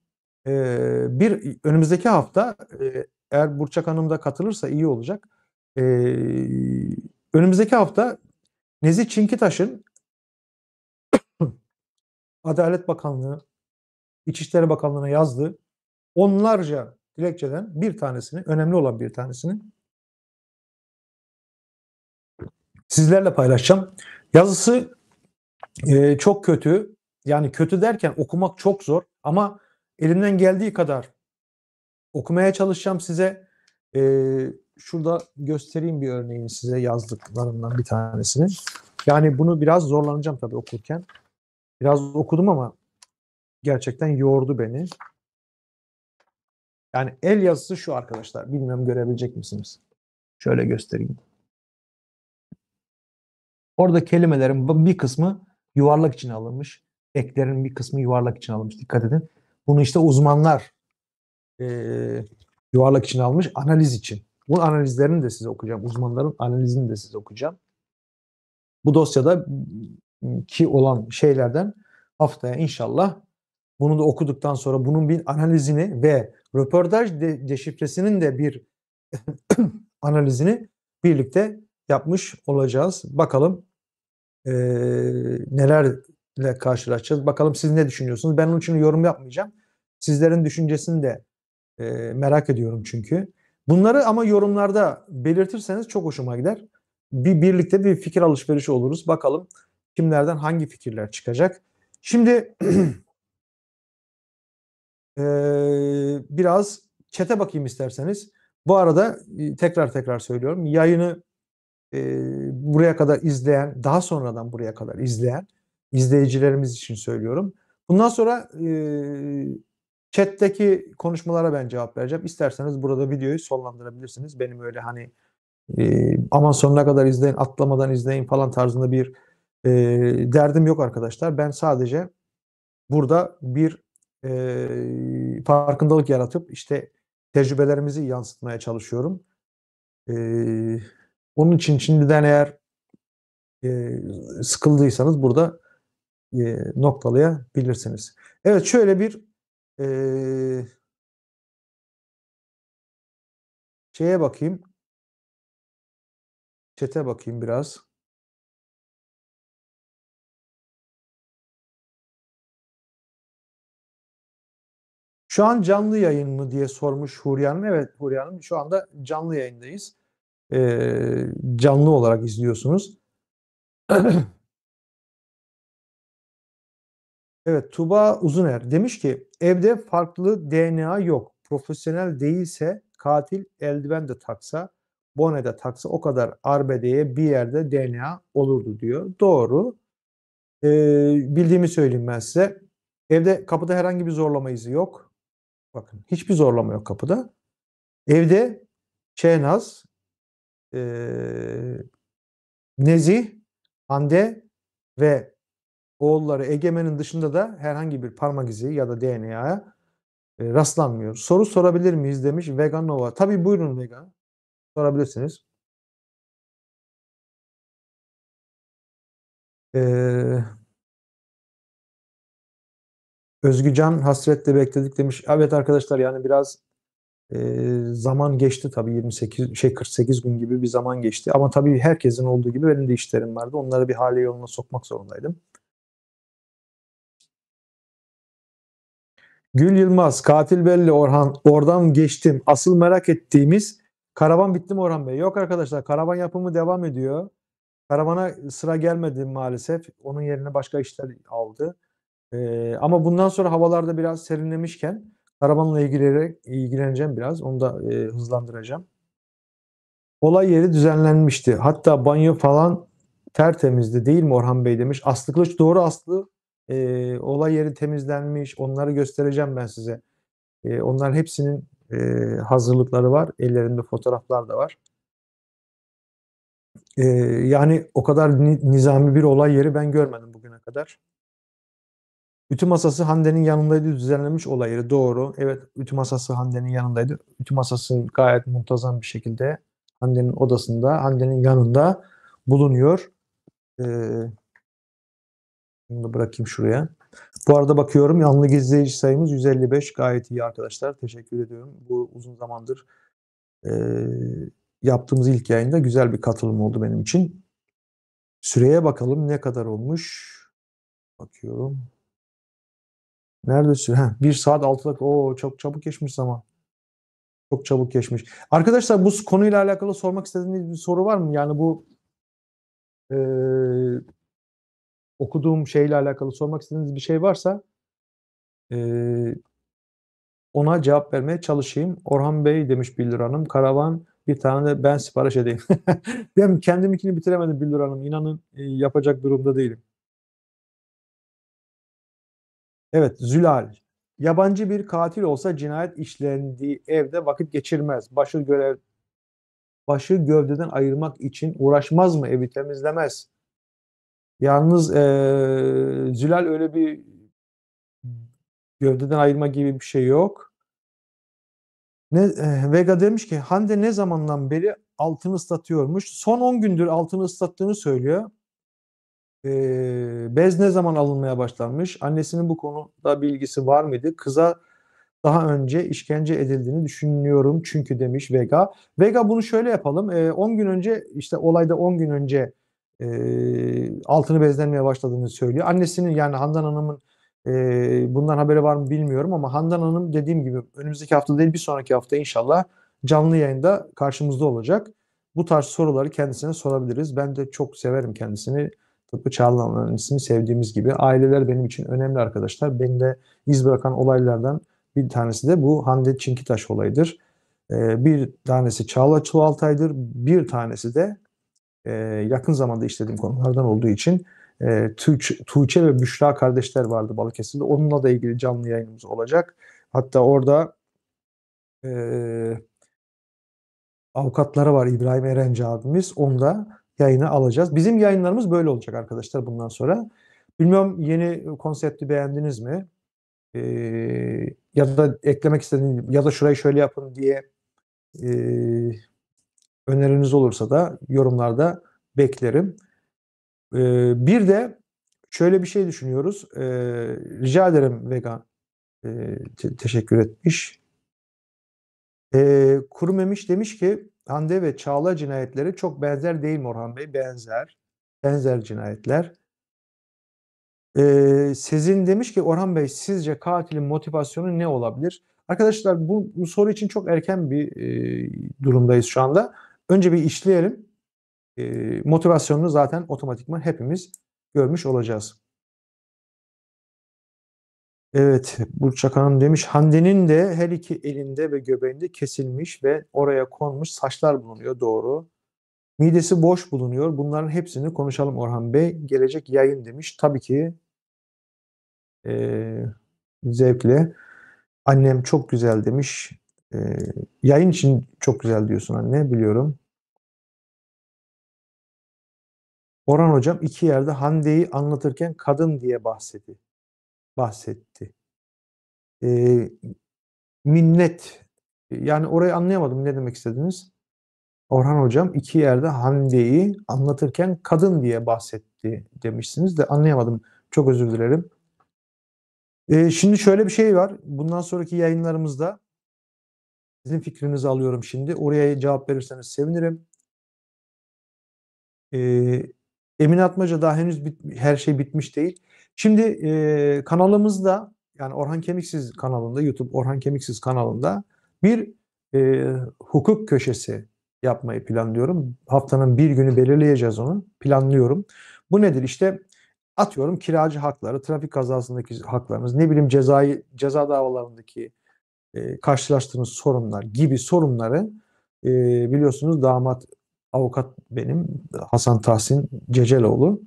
e, bir önümüzdeki hafta e, eğer Burçak Hanım da katılırsa iyi olacak. Ee, önümüzdeki hafta Nezi Çinkitaş'ın Adalet Bakanlığı, İçişleri Bakanlığı'na yazdığı onlarca dilekçeden bir tanesini, önemli olan bir tanesini sizlerle paylaşacağım. Yazısı e, çok kötü. Yani kötü derken okumak çok zor ama elimden geldiği kadar okumaya çalışacağım size. E, şurada göstereyim bir örneğini size yazdıklarımdan bir tanesini. Yani bunu biraz zorlanacağım tabii okurken. Biraz okudum ama gerçekten yordu beni. Yani el yazısı şu arkadaşlar. Bilmiyorum görebilecek misiniz? Şöyle göstereyim. Orada kelimelerin bir kısmı yuvarlak için alınmış. Eklerin bir kısmı yuvarlak için alınmış. Dikkat edin. Bunu işte uzmanlar e, yuvarlak için almış analiz için. Bu analizlerini de size okuyacağım. Uzmanların analizini de size okuyacağım. Bu dosyada ıı, ki olan şeylerden haftaya inşallah bunu da okuduktan sonra bunun bir analizini ve röportaj de, deşifresinin de bir analizini birlikte yapmış olacağız. Bakalım e, nelerle karşılaşacağız. Bakalım siz ne düşünüyorsunuz? Ben onun için yorum yapmayacağım. Sizlerin düşüncesini de e, merak ediyorum çünkü. Bunları ama yorumlarda belirtirseniz çok hoşuma gider. Bir birlikte bir fikir alışverişi oluruz. Bakalım kimlerden hangi fikirler çıkacak. Şimdi e, biraz çete bakayım isterseniz. Bu arada e, tekrar tekrar söylüyorum. Yayını e, buraya kadar izleyen, daha sonradan buraya kadar izleyen izleyicilerimiz için söylüyorum. Bundan sonra e, Chat'teki konuşmalara ben cevap vereceğim. İsterseniz burada videoyu sonlandırabilirsiniz. Benim öyle hani e, aman sonuna kadar izleyin, atlamadan izleyin falan tarzında bir e, derdim yok arkadaşlar. Ben sadece burada bir e, farkındalık yaratıp işte tecrübelerimizi yansıtmaya çalışıyorum. E, onun için şimdiden eğer e, sıkıldıysanız burada e, noktalayabilirsiniz. Evet şöyle bir ee, şeye bakayım. Çete bakayım biraz. Şu an canlı yayın mı diye sormuş Huriye Hanım. Evet Huriye Hanım şu anda canlı yayındayız. Ee, canlı olarak izliyorsunuz. Evet Tuba Uzuner demiş ki evde farklı DNA yok. Profesyonel değilse katil eldiven de taksa, bone de taksa o kadar arbedeye bir yerde DNA olurdu diyor. Doğru. Ee, bildiğimi söyleyeyim ben size. Evde kapıda herhangi bir zorlama izi yok. Bakın hiçbir zorlama yok kapıda. Evde Şehnaz, e, ee, Nezih, Hande ve oğulları egemenin dışında da herhangi bir parmak izi ya da DNA'ya e, rastlanmıyor. Soru sorabilir miyiz demiş Vegan Nova. Tabii buyurun Vegan. Sorabilirsiniz. Ee, Özgücan hasretle bekledik demiş. Evet arkadaşlar yani biraz e, zaman geçti tabii 28 şey 48 gün gibi bir zaman geçti. Ama tabii herkesin olduğu gibi benim de işlerim vardı. Onları bir hale yoluna sokmak zorundaydım. Gül Yılmaz, Katil Belli Orhan, oradan geçtim. Asıl merak ettiğimiz karavan bitti mi Orhan Bey? Yok arkadaşlar karavan yapımı devam ediyor. Karavana sıra gelmedi maalesef. Onun yerine başka işler aldı. Ee, ama bundan sonra havalarda biraz serinlemişken karavanla ilgilenerek ilgileneceğim biraz. Onu da e, hızlandıracağım. Olay yeri düzenlenmişti. Hatta banyo falan tertemizdi değil mi Orhan Bey demiş. Aslı Kılıç doğru Aslı e, olay yeri temizlenmiş. Onları göstereceğim ben size. E, onların hepsinin e, hazırlıkları var. Ellerinde fotoğraflar da var. E, yani o kadar nizami bir olay yeri ben görmedim bugüne kadar. Ütü masası Hande'nin yanındaydı düzenlemiş olay yeri doğru. Evet ütü masası Hande'nin yanındaydı. Ütü masası gayet muntazam bir şekilde Hande'nin odasında, Hande'nin yanında bulunuyor. Ee, bunu da bırakayım şuraya. Bu arada bakıyorum yanlı izleyici sayımız 155 gayet iyi arkadaşlar. Teşekkür ediyorum. Bu uzun zamandır e, yaptığımız ilk yayında güzel bir katılım oldu benim için. Süreye bakalım ne kadar olmuş. Bakıyorum. Nerede süre? Heh, 1 saat 6 dakika. Oo çok çabuk geçmiş zaman. Çok çabuk geçmiş. Arkadaşlar bu konuyla alakalı sormak istediğiniz bir soru var mı? Yani bu e, okuduğum şeyle alakalı sormak istediğiniz bir şey varsa e, ona cevap vermeye çalışayım. Orhan Bey demiş Billur Hanım. Karavan bir tane de ben sipariş edeyim. Değil Kendimkini bitiremedim Billur Hanım. İnanın e, yapacak durumda değilim. Evet Zülal. Yabancı bir katil olsa cinayet işlendiği evde vakit geçirmez. Başı görev başı gövdeden ayırmak için uğraşmaz mı? Evi temizlemez. Yalnız eee, Zülal öyle bir gövdeden ayırma gibi bir şey yok. Ne, eee, eh, Vega demiş ki Hande ne zamandan beri altını ıslatıyormuş. Son 10 gündür altını ıslattığını söylüyor. Eee, bez ne zaman alınmaya başlanmış? Annesinin bu konuda bilgisi var mıydı? Kıza daha önce işkence edildiğini düşünüyorum çünkü demiş Vega. Vega bunu şöyle yapalım. Eee, 10 gün önce işte olayda 10 gün önce e, altını bezlenmeye başladığını söylüyor. Annesinin yani Handan Hanım'ın e, bundan haberi var mı bilmiyorum ama Handan Hanım dediğim gibi önümüzdeki hafta değil bir sonraki hafta inşallah canlı yayında karşımızda olacak. Bu tarz soruları kendisine sorabiliriz. Ben de çok severim kendisini. Tıpkı Çağlayan Öğrencisi'ni sevdiğimiz gibi. Aileler benim için önemli arkadaşlar. Beni de iz bırakan olaylardan bir tanesi de bu Hande Çinkitaş olayıdır. Bir tanesi Çağla Çuvaltay'dır. Bir tanesi de e, yakın zamanda işlediğim konulardan olduğu için e, Tuğçe, Tuğçe ve Büşra kardeşler vardı Balıkesir'de. Onunla da ilgili canlı yayınımız olacak. Hatta orada e, avukatları var İbrahim Erenci abimiz. Onu da yayına alacağız. Bizim yayınlarımız böyle olacak arkadaşlar bundan sonra. Bilmiyorum yeni konsepti beğendiniz mi? Ee, ya da eklemek istediğiniz ya da şurayı şöyle yapın diye e, Öneriniz olursa da yorumlarda beklerim. Ee, bir de şöyle bir şey düşünüyoruz. Ee, rica ederim vegan. E, teşekkür etmiş. Ee, Kurumemiş demiş ki Hande ve Çağla cinayetleri çok benzer değil mi Orhan Bey? Benzer. Benzer cinayetler. Ee, Sezin demiş ki Orhan Bey sizce katilin motivasyonu ne olabilir? Arkadaşlar bu, bu soru için çok erken bir e, durumdayız şu anda. Önce bir işleyelim. E, motivasyonunu zaten otomatikman hepimiz görmüş olacağız. Evet, Burçak Hanım demiş, Hande'nin de her iki elinde ve göbeğinde kesilmiş ve oraya konmuş saçlar bulunuyor, doğru. Midesi boş bulunuyor. Bunların hepsini konuşalım Orhan Bey. Gelecek yayın demiş. Tabii ki e, zevkle. Annem çok güzel demiş. E, yayın için çok güzel diyorsun anne biliyorum. Orhan hocam iki yerde Hande'yi anlatırken kadın diye bahsetti. Bahsetti. E, minnet. Yani orayı anlayamadım ne demek istediniz? Orhan hocam iki yerde Hande'yi anlatırken kadın diye bahsetti demişsiniz de anlayamadım. Çok özür dilerim. E, şimdi şöyle bir şey var. Bundan sonraki yayınlarımızda sizin fikrinizi alıyorum şimdi. Oraya cevap verirseniz sevinirim. Ee, Emin Atmaca daha henüz bit, her şey bitmiş değil. Şimdi e, kanalımızda yani Orhan Kemiksiz kanalında YouTube Orhan Kemiksiz kanalında bir e, hukuk köşesi yapmayı planlıyorum. Haftanın bir günü belirleyeceğiz onu. Planlıyorum. Bu nedir? İşte atıyorum kiracı hakları, trafik kazasındaki haklarımız, ne bileyim cezai, ceza davalarındaki e, karşılaştığımız sorunlar gibi sorunları e, biliyorsunuz damat avukat benim Hasan Tahsin Ceceloğlu.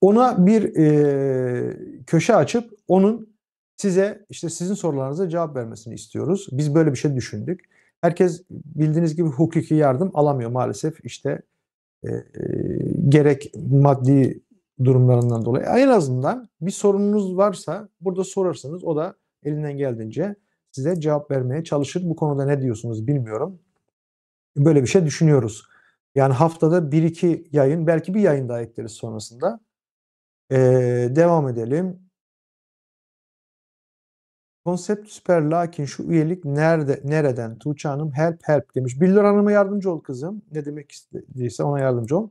Ona bir e, köşe açıp onun size işte sizin sorularınıza cevap vermesini istiyoruz. Biz böyle bir şey düşündük. Herkes bildiğiniz gibi hukuki yardım alamıyor maalesef işte e, e, gerek maddi durumlarından dolayı. En azından bir sorununuz varsa burada sorarsanız o da elinden geldiğince size cevap vermeye çalışır. Bu konuda ne diyorsunuz bilmiyorum. Böyle bir şey düşünüyoruz. Yani haftada bir iki yayın, belki bir yayın daha ekleriz sonrasında. Ee, devam edelim. Konsept süper lakin şu üyelik nerede nereden Tuğçe Hanım help help demiş. Billur Hanım'a yardımcı ol kızım. Ne demek istediyse ona yardımcı ol.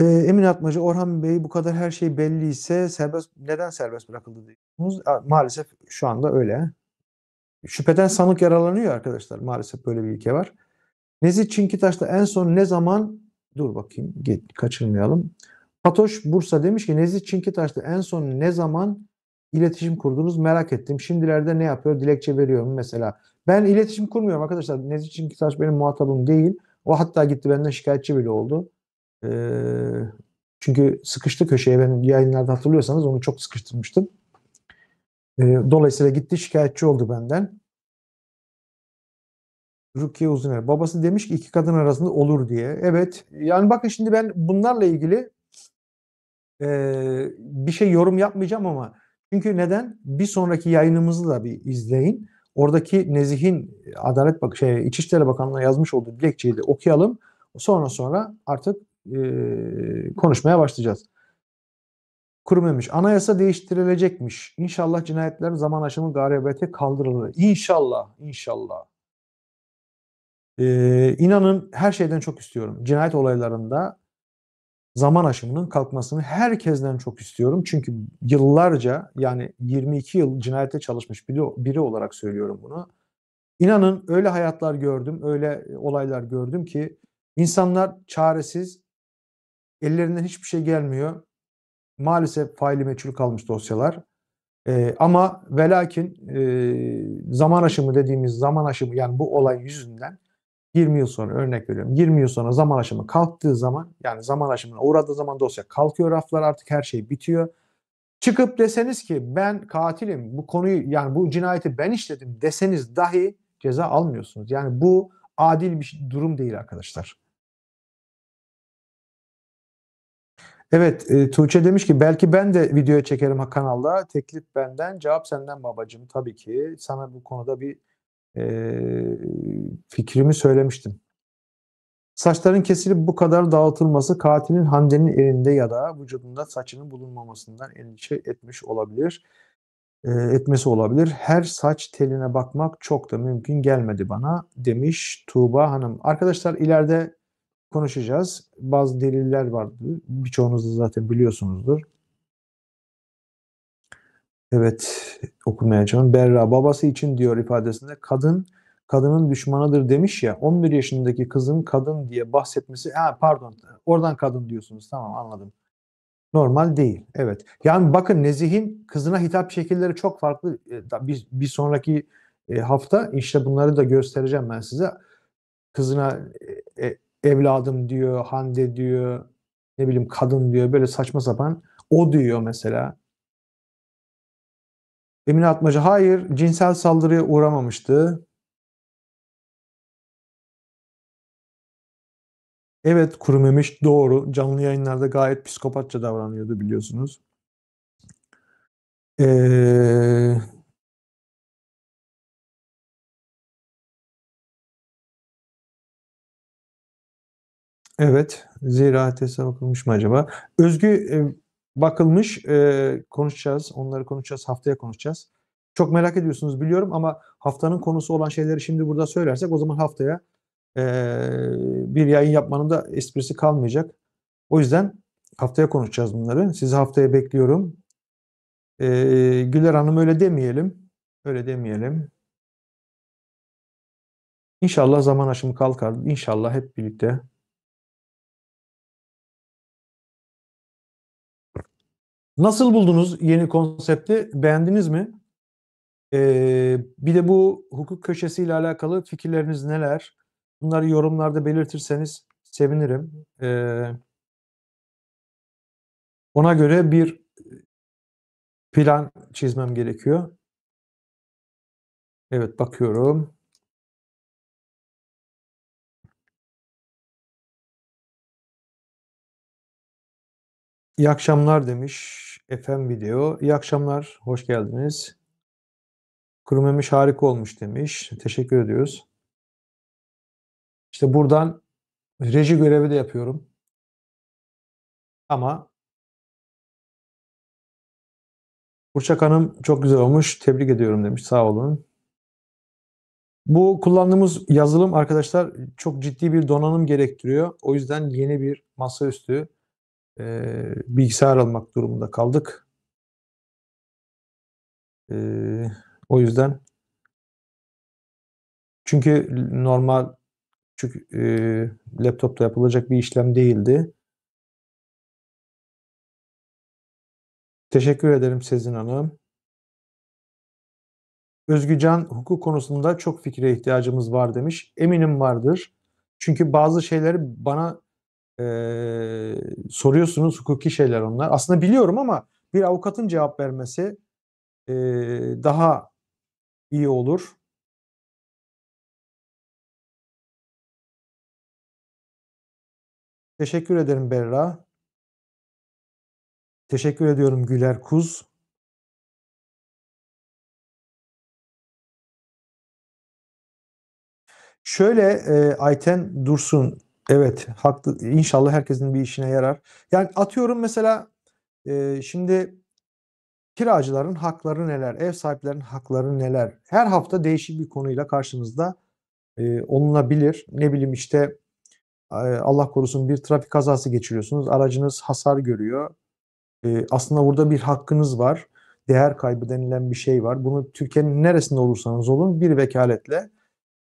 Ee, Emin Atmacı, Orhan Bey bu kadar her şey belli ise serbest, neden serbest bırakıldı diyorsunuz? Maalesef şu anda öyle. Şüpheden sanık yaralanıyor arkadaşlar. Maalesef böyle bir ülke var. Nezi Nezih Çinkitaş'ta en son ne zaman dur bakayım git, kaçırmayalım. Patoş Bursa demiş ki Nezi Nezih Çinkitaş'ta en son ne zaman iletişim kurdunuz merak ettim. Şimdilerde ne yapıyor? Dilekçe veriyor mu mesela? Ben iletişim kurmuyorum arkadaşlar. Nezih Çinkitaş benim muhatabım değil. O hatta gitti benden şikayetçi bile oldu. E, çünkü sıkıştı köşeye ben yayınlarda hatırlıyorsanız onu çok sıkıştırmıştım. E, dolayısıyla gitti şikayetçi oldu benden. Rukiye Uzuner. Babası demiş ki iki kadın arasında olur diye. Evet. Yani bakın şimdi ben bunlarla ilgili e, bir şey yorum yapmayacağım ama çünkü neden? Bir sonraki yayınımızı da bir izleyin. Oradaki Nezih'in Adalet Bak şey İçişleri Bakanlığı'na yazmış olduğu dilekçeyi de okuyalım. Sonra sonra artık konuşmaya başlayacağız. Kurumemiş. Anayasa değiştirilecekmiş. İnşallah cinayetler zaman aşımı garibete kaldırılır. İnşallah, inşallah. Ee, inanın her şeyden çok istiyorum. Cinayet olaylarında zaman aşımının kalkmasını herkesten çok istiyorum. Çünkü yıllarca yani 22 yıl cinayette çalışmış biri, biri olarak söylüyorum bunu. İnanın öyle hayatlar gördüm, öyle olaylar gördüm ki insanlar çaresiz Ellerinden hiçbir şey gelmiyor. Maalesef faili meçhul kalmış dosyalar. Ee, ama velakin e, zaman aşımı dediğimiz zaman aşımı yani bu olay yüzünden 20 yıl sonra örnek veriyorum 20 yıl sonra zaman aşımı kalktığı zaman yani zaman aşımına uğradığı zaman dosya kalkıyor raflar artık her şey bitiyor. Çıkıp deseniz ki ben katilim bu konuyu yani bu cinayeti ben işledim deseniz dahi ceza almıyorsunuz. Yani bu adil bir durum değil arkadaşlar. Evet e, Tuğçe demiş ki belki ben de videoya çekerim kanalda. Teklif benden, cevap senden babacığım. Tabii ki sana bu konuda bir e, fikrimi söylemiştim. Saçların kesilip bu kadar dağıtılması katilin Hande'nin elinde ya da vücudunda saçının bulunmamasından endişe etmiş olabilir. E, etmesi olabilir. Her saç teline bakmak çok da mümkün gelmedi bana demiş Tuğba Hanım. Arkadaşlar ileride konuşacağız. Bazı deliller vardı. Birçoğunuz da zaten biliyorsunuzdur. Evet okumayacağım. Berra babası için diyor ifadesinde kadın kadının düşmanıdır demiş ya 11 yaşındaki kızın kadın diye bahsetmesi ha pardon oradan kadın diyorsunuz tamam anladım. Normal değil. Evet. Yani bakın Nezih'in kızına hitap şekilleri çok farklı. E, bir, bir sonraki e, hafta işte bunları da göstereceğim ben size. Kızına e, evladım diyor, Hande diyor, ne bileyim kadın diyor böyle saçma sapan o diyor mesela. Emine Atmaca hayır cinsel saldırıya uğramamıştı. Evet kurumemiş doğru. Canlı yayınlarda gayet psikopatça davranıyordu biliyorsunuz. Eee Evet. Zira teste bakılmış mı acaba? Özgü e, bakılmış. E, konuşacağız. Onları konuşacağız. Haftaya konuşacağız. Çok merak ediyorsunuz biliyorum ama haftanın konusu olan şeyleri şimdi burada söylersek o zaman haftaya e, bir yayın yapmanın da esprisi kalmayacak. O yüzden haftaya konuşacağız bunları. Sizi haftaya bekliyorum. E, Güler Hanım öyle demeyelim. Öyle demeyelim. İnşallah zaman aşımı kalkar. İnşallah hep birlikte Nasıl buldunuz yeni konsepti? Beğendiniz mi? Ee, bir de bu hukuk köşesiyle alakalı fikirleriniz neler? Bunları yorumlarda belirtirseniz sevinirim. Ee, ona göre bir e, plan çizmem gerekiyor. Evet bakıyorum. İyi akşamlar demiş FM Video. İyi akşamlar, hoş geldiniz. Kurumemiş harika olmuş demiş. Teşekkür ediyoruz. İşte buradan reji görevi de yapıyorum. Ama Burçak Hanım çok güzel olmuş. Tebrik ediyorum demiş. Sağ olun. Bu kullandığımız yazılım arkadaşlar çok ciddi bir donanım gerektiriyor. O yüzden yeni bir masaüstü e, bilgisayar almak durumunda kaldık. E, o yüzden çünkü normal küçük e, laptopta yapılacak bir işlem değildi. Teşekkür ederim Sezin Hanım. Özgücan hukuk konusunda çok fikre ihtiyacımız var demiş. Eminim vardır. Çünkü bazı şeyleri bana ee, soruyorsunuz hukuki şeyler onlar. Aslında biliyorum ama bir avukatın cevap vermesi e, daha iyi olur. Teşekkür ederim Berra. Teşekkür ediyorum Güler Kuz. Şöyle e, Ayten Dursun Evet, haklı. İnşallah herkesin bir işine yarar. Yani atıyorum mesela e, şimdi kiracıların hakları neler, ev sahiplerinin hakları neler? Her hafta değişik bir konuyla karşınızda e, olunabilir. Ne bileyim işte e, Allah korusun bir trafik kazası geçiriyorsunuz, aracınız hasar görüyor. E, aslında burada bir hakkınız var. Değer kaybı denilen bir şey var. Bunu Türkiye'nin neresinde olursanız olun bir vekaletle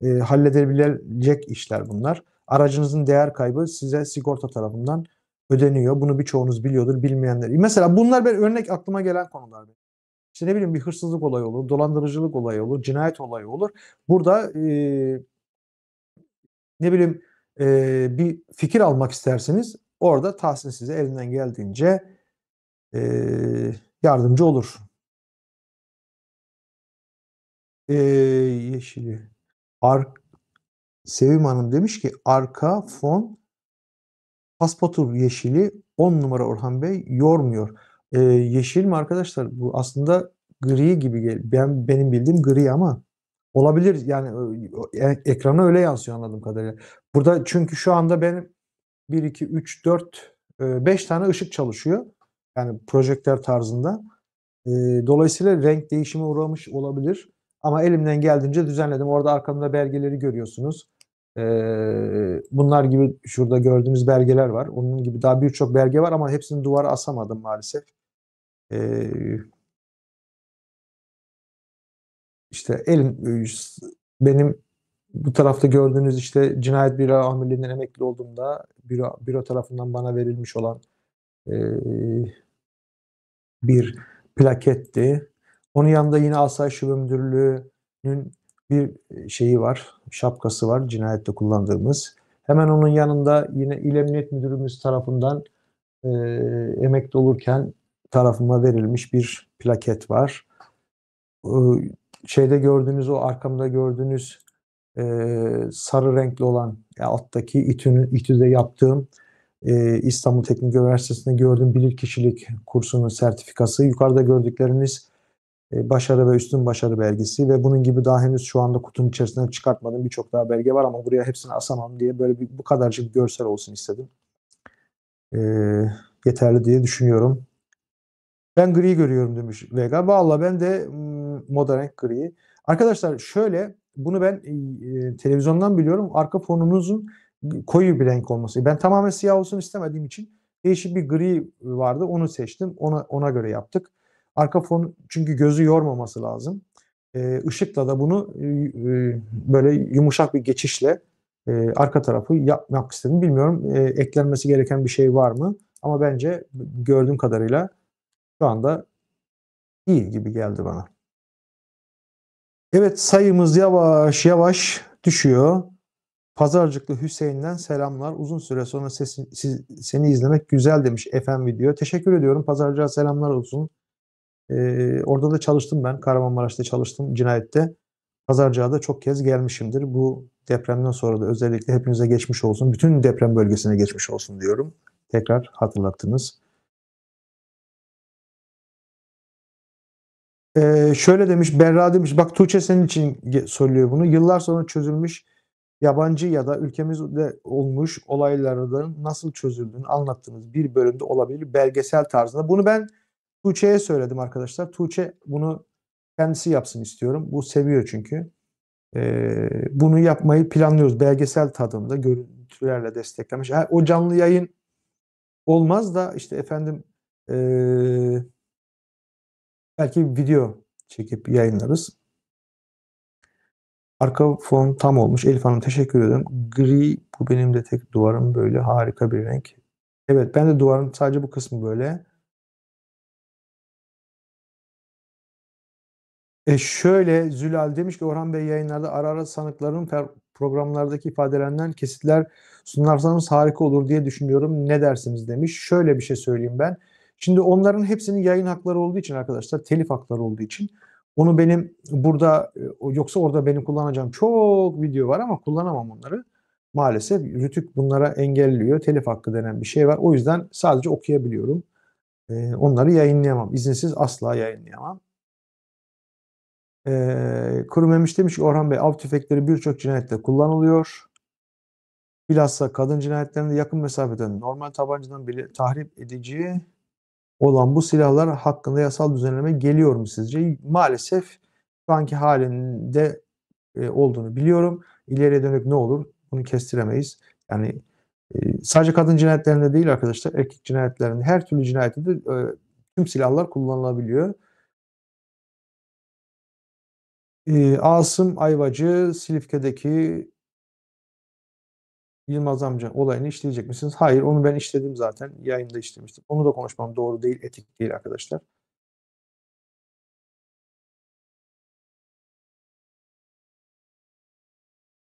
e, halledebilecek işler bunlar. Aracınızın değer kaybı size sigorta tarafından ödeniyor. Bunu birçoğunuz biliyordur bilmeyenler. Mesela bunlar ben örnek aklıma gelen konular. İşte ne bileyim bir hırsızlık olayı olur, dolandırıcılık olayı olur, cinayet olayı olur. Burada e, ne bileyim e, bir fikir almak isterseniz orada Tahsin size elinden geldiğince e, yardımcı olur. E, yeşili. Ar Sevim Hanım demiş ki arka fon paspatur yeşili 10 numara Orhan Bey yormuyor. Ee, yeşil mi arkadaşlar? Bu aslında gri gibi gel. Ben benim bildiğim gri ama olabilir yani e, ekrana öyle yansıyor anladığım kadarıyla. Burada çünkü şu anda benim 1 2 3 4 5 tane ışık çalışıyor. Yani projektör tarzında. Ee, dolayısıyla renk değişimi uğramış olabilir. Ama elimden geldiğince düzenledim. Orada arkamda belgeleri görüyorsunuz bunlar gibi şurada gördüğünüz belgeler var. Onun gibi daha birçok belge var ama hepsini duvara asamadım maalesef. İşte elim benim bu tarafta gördüğünüz işte cinayet büro amirliğinden emekli olduğumda büro, büro tarafından bana verilmiş olan e, bir plaketti. Onun yanında yine Asayiş Şube Müdürlüğü'nün bir e, şeyi var, şapkası var cinayette kullandığımız. Hemen onun yanında yine İl Emniyet Müdürümüz tarafından e, emekli olurken tarafıma verilmiş bir plaket var. E, şeyde gördüğünüz o arkamda gördüğünüz e, sarı renkli olan ya alttaki İTÜ'nün İTÜ'de yaptığım e, İstanbul Teknik Üniversitesi'nde gördüğüm bilirkişilik kursunun sertifikası. Yukarıda gördükleriniz e, başarı ve üstün başarı belgesi ve bunun gibi daha henüz şu anda kutunun içerisinden çıkartmadığım birçok daha belge var ama buraya hepsini asamam diye böyle bir, bu kadarcık bir görsel olsun istedim. E, yeterli diye düşünüyorum. Ben gri görüyorum demiş Vega. Valla ben de ıı, modern renk gri. Arkadaşlar şöyle bunu ben e, televizyondan biliyorum. Arka fonunuzun koyu bir renk olması. Ben tamamen siyah olsun istemediğim için değişik bir gri vardı. Onu seçtim. Ona ona göre yaptık. Arka fon çünkü gözü yormaması lazım. E, ışıkla da bunu e, e, böyle yumuşak bir geçişle e, arka tarafı yapmak istedim. Bilmiyorum eklenmesi gereken bir şey var mı? Ama bence gördüğüm kadarıyla şu anda iyi gibi geldi bana. Evet sayımız yavaş yavaş düşüyor. Pazarcıklı Hüseyin'den selamlar. Uzun süre sonra sesin, siz, seni izlemek güzel demiş FM video. Teşekkür ediyorum. Pazarcığa selamlar olsun orada da çalıştım ben. Kahramanmaraş'ta çalıştım cinayette. da çok kez gelmişimdir. Bu depremden sonra da özellikle hepinize geçmiş olsun. Bütün deprem bölgesine geçmiş olsun diyorum. Tekrar hatırlattınız. Ee, şöyle demiş, Berra demiş, bak Tuğçe senin için söylüyor bunu. Yıllar sonra çözülmüş yabancı ya da ülkemizde olmuş olayların nasıl çözüldüğünü anlattığınız bir bölümde olabilir belgesel tarzında. Bunu ben Tuğçe'ye söyledim arkadaşlar. Tuğçe bunu kendisi yapsın istiyorum. Bu seviyor çünkü. Ee, bunu yapmayı planlıyoruz. Belgesel tadında görüntülerle desteklemiş. Ha, o canlı yayın olmaz da işte efendim ee, belki video çekip yayınlarız. Arka fon tam olmuş. Elif Hanım teşekkür ederim. Gri bu benim de tek duvarım böyle harika bir renk. Evet ben de duvarın sadece bu kısmı böyle. E şöyle Zülal demiş ki Orhan Bey yayınlarda ara ara sanıkların programlardaki ifadelerinden kesitler sunarsanız harika olur diye düşünüyorum. Ne dersiniz demiş. Şöyle bir şey söyleyeyim ben. Şimdi onların hepsinin yayın hakları olduğu için arkadaşlar telif hakları olduğu için onu benim burada e, yoksa orada benim kullanacağım çok video var ama kullanamam onları. Maalesef Rütük bunlara engelliyor. Telif hakkı denen bir şey var. O yüzden sadece okuyabiliyorum. E, onları yayınlayamam. İzinsiz asla yayınlayamam. E, Kurum demiş ki Orhan Bey av tüfekleri birçok cinayette kullanılıyor. Bilhassa kadın cinayetlerinde yakın mesafeden normal tabancadan bile tahrip edici olan bu silahlar hakkında yasal düzenleme geliyor mu sizce? Maalesef şu anki halinde e, olduğunu biliyorum. İleriye dönük ne olur bunu kestiremeyiz. Yani e, sadece kadın cinayetlerinde değil arkadaşlar erkek cinayetlerinde her türlü cinayette de e, tüm silahlar kullanılabiliyor. Ee, Asım Ayvacı Silifke'deki Yılmaz amca olayını işleyecek misiniz? Hayır onu ben işledim zaten. Yayında işlemiştim. Onu da konuşmam doğru değil, etik değil arkadaşlar.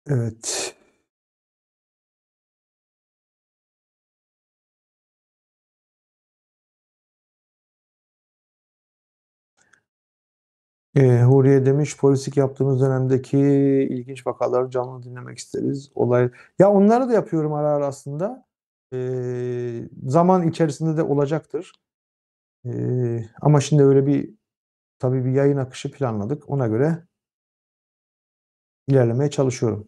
Evet. E, Huriye demiş polislik yaptığımız dönemdeki ilginç vakaları canlı dinlemek isteriz. Olay ya onları da yapıyorum ara ara aslında. E, zaman içerisinde de olacaktır. E, ama şimdi öyle bir tabii bir yayın akışı planladık. Ona göre ilerlemeye çalışıyorum.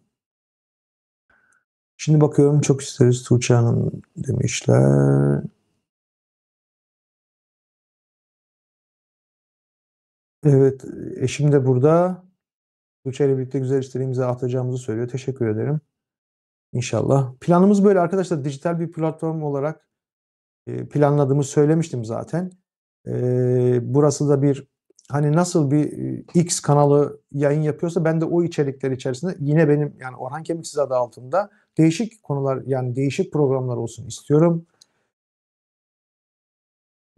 Şimdi bakıyorum çok isteriz Tuğçe Hanım demişler. Evet, eşim de burada. Tuğçe ile birlikte güzel işleri imza atacağımızı söylüyor. Teşekkür ederim. İnşallah. Planımız böyle arkadaşlar. Dijital bir platform olarak e, planladığımı söylemiştim zaten. E, burası da bir hani nasıl bir e, X kanalı yayın yapıyorsa ben de o içerikler içerisinde yine benim yani Orhan Kemiksiz adı altında değişik konular yani değişik programlar olsun istiyorum.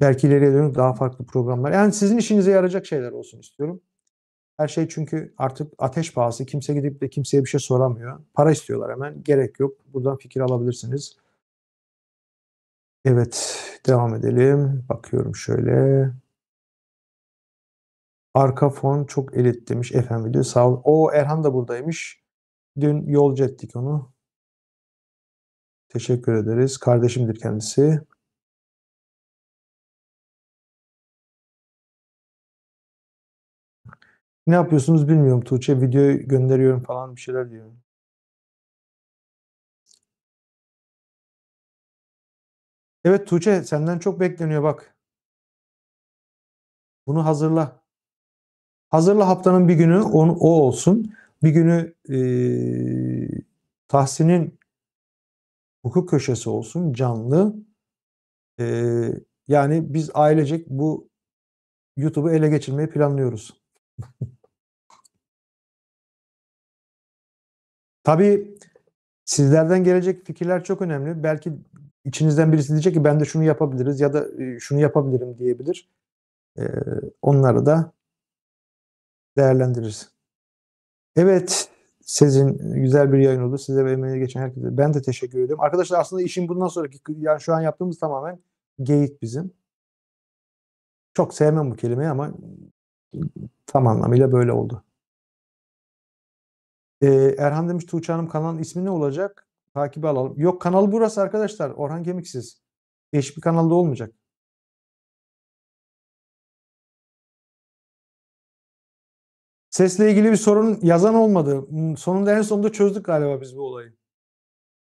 Belki ileriye dönüp daha farklı programlar. Yani sizin işinize yarayacak şeyler olsun istiyorum. Her şey çünkü artık ateş pahası. Kimse gidip de kimseye bir şey soramıyor. Para istiyorlar hemen. Gerek yok. Buradan fikir alabilirsiniz. Evet, devam edelim. Bakıyorum şöyle. Arka fon çok elit demiş efendim diyor. Sağ ol. O Erhan da buradaymış. Dün yolcu ettik onu. Teşekkür ederiz. Kardeşimdir kendisi. Ne yapıyorsunuz bilmiyorum Tuğçe. Video gönderiyorum falan bir şeyler diyorum. Evet Tuğçe senden çok bekleniyor bak. Bunu hazırla. Hazırla haftanın bir günü on, o olsun. Bir günü e, Tahsin'in hukuk köşesi olsun canlı. E, yani biz ailecek bu YouTube'u ele geçirmeyi planlıyoruz. Tabii sizlerden gelecek fikirler çok önemli. Belki içinizden birisi diyecek ki ben de şunu yapabiliriz ya da e, şunu yapabilirim diyebilir. onları da değerlendiririz. Evet sizin e, güzel bir yayın oldu. Size ve emeğine geçen herkese ben de teşekkür ediyorum. Arkadaşlar aslında işin bundan sonraki yani şu an yaptığımız tamamen geyik bizim. Çok sevmem bu kelimeyi ama tam anlamıyla böyle oldu. Ee, Erhan demiş Tuğçe Hanım kanalın ismi ne olacak? Takibi alalım. Yok kanal burası arkadaşlar. Orhan Kemiksiz. Değişik bir kanalda olmayacak. Sesle ilgili bir sorun yazan olmadı. Hmm, sonunda en sonunda çözdük galiba biz bu olayı.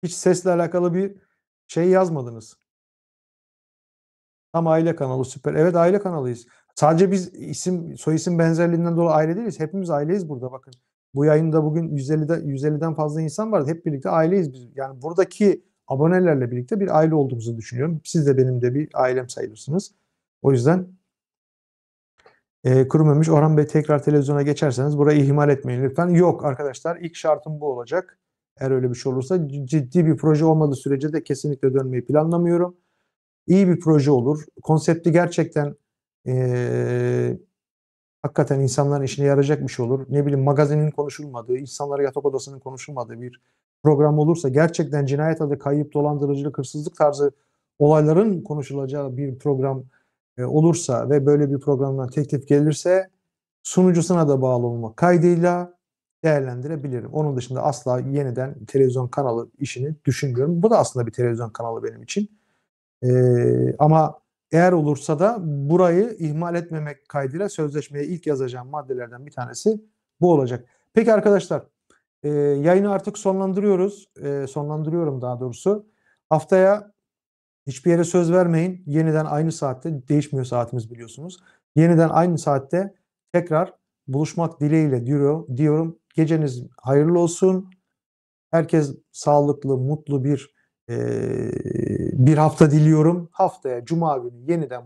Hiç sesle alakalı bir şey yazmadınız. Tam aile kanalı süper. Evet aile kanalıyız. Sadece biz isim soy isim benzerliğinden dolayı aile değiliz. Hepimiz aileyiz burada bakın. Bu yayında bugün 150'de 150'den fazla insan vardı. Hep birlikte aileyiz biz. Yani buradaki abonelerle birlikte bir aile olduğumuzu düşünüyorum. Siz de benim de bir ailem sayılırsınız. O yüzden e, kurumamış Orhan Bey tekrar televizyona geçerseniz burayı ihmal etmeyin lütfen. Yok arkadaşlar ilk şartım bu olacak. Eğer öyle bir şey olursa ciddi bir proje olmadığı sürece de kesinlikle dönmeyi planlamıyorum. İyi bir proje olur. Konsepti gerçekten e, hakikaten insanların işine yarayacak bir şey olur. Ne bileyim magazinin konuşulmadığı, insanlara yatak odasının konuşulmadığı bir program olursa gerçekten cinayet adı, kayıp, dolandırıcılık, hırsızlık tarzı olayların konuşulacağı bir program e, olursa ve böyle bir programdan teklif gelirse sunucusuna da bağlı olmak kaydıyla değerlendirebilirim. Onun dışında asla yeniden televizyon kanalı işini düşünmüyorum. Bu da aslında bir televizyon kanalı benim için. Ee, ama eğer olursa da burayı ihmal etmemek kaydıyla sözleşmeye ilk yazacağım maddelerden bir tanesi bu olacak. Peki arkadaşlar e, yayını artık sonlandırıyoruz. E, sonlandırıyorum daha doğrusu. Haftaya hiçbir yere söz vermeyin. Yeniden aynı saatte değişmiyor saatimiz biliyorsunuz. Yeniden aynı saatte tekrar buluşmak dileğiyle diyorum. Geceniz hayırlı olsun. Herkes sağlıklı, mutlu bir ee, bir hafta diliyorum. Haftaya Cuma günü yeniden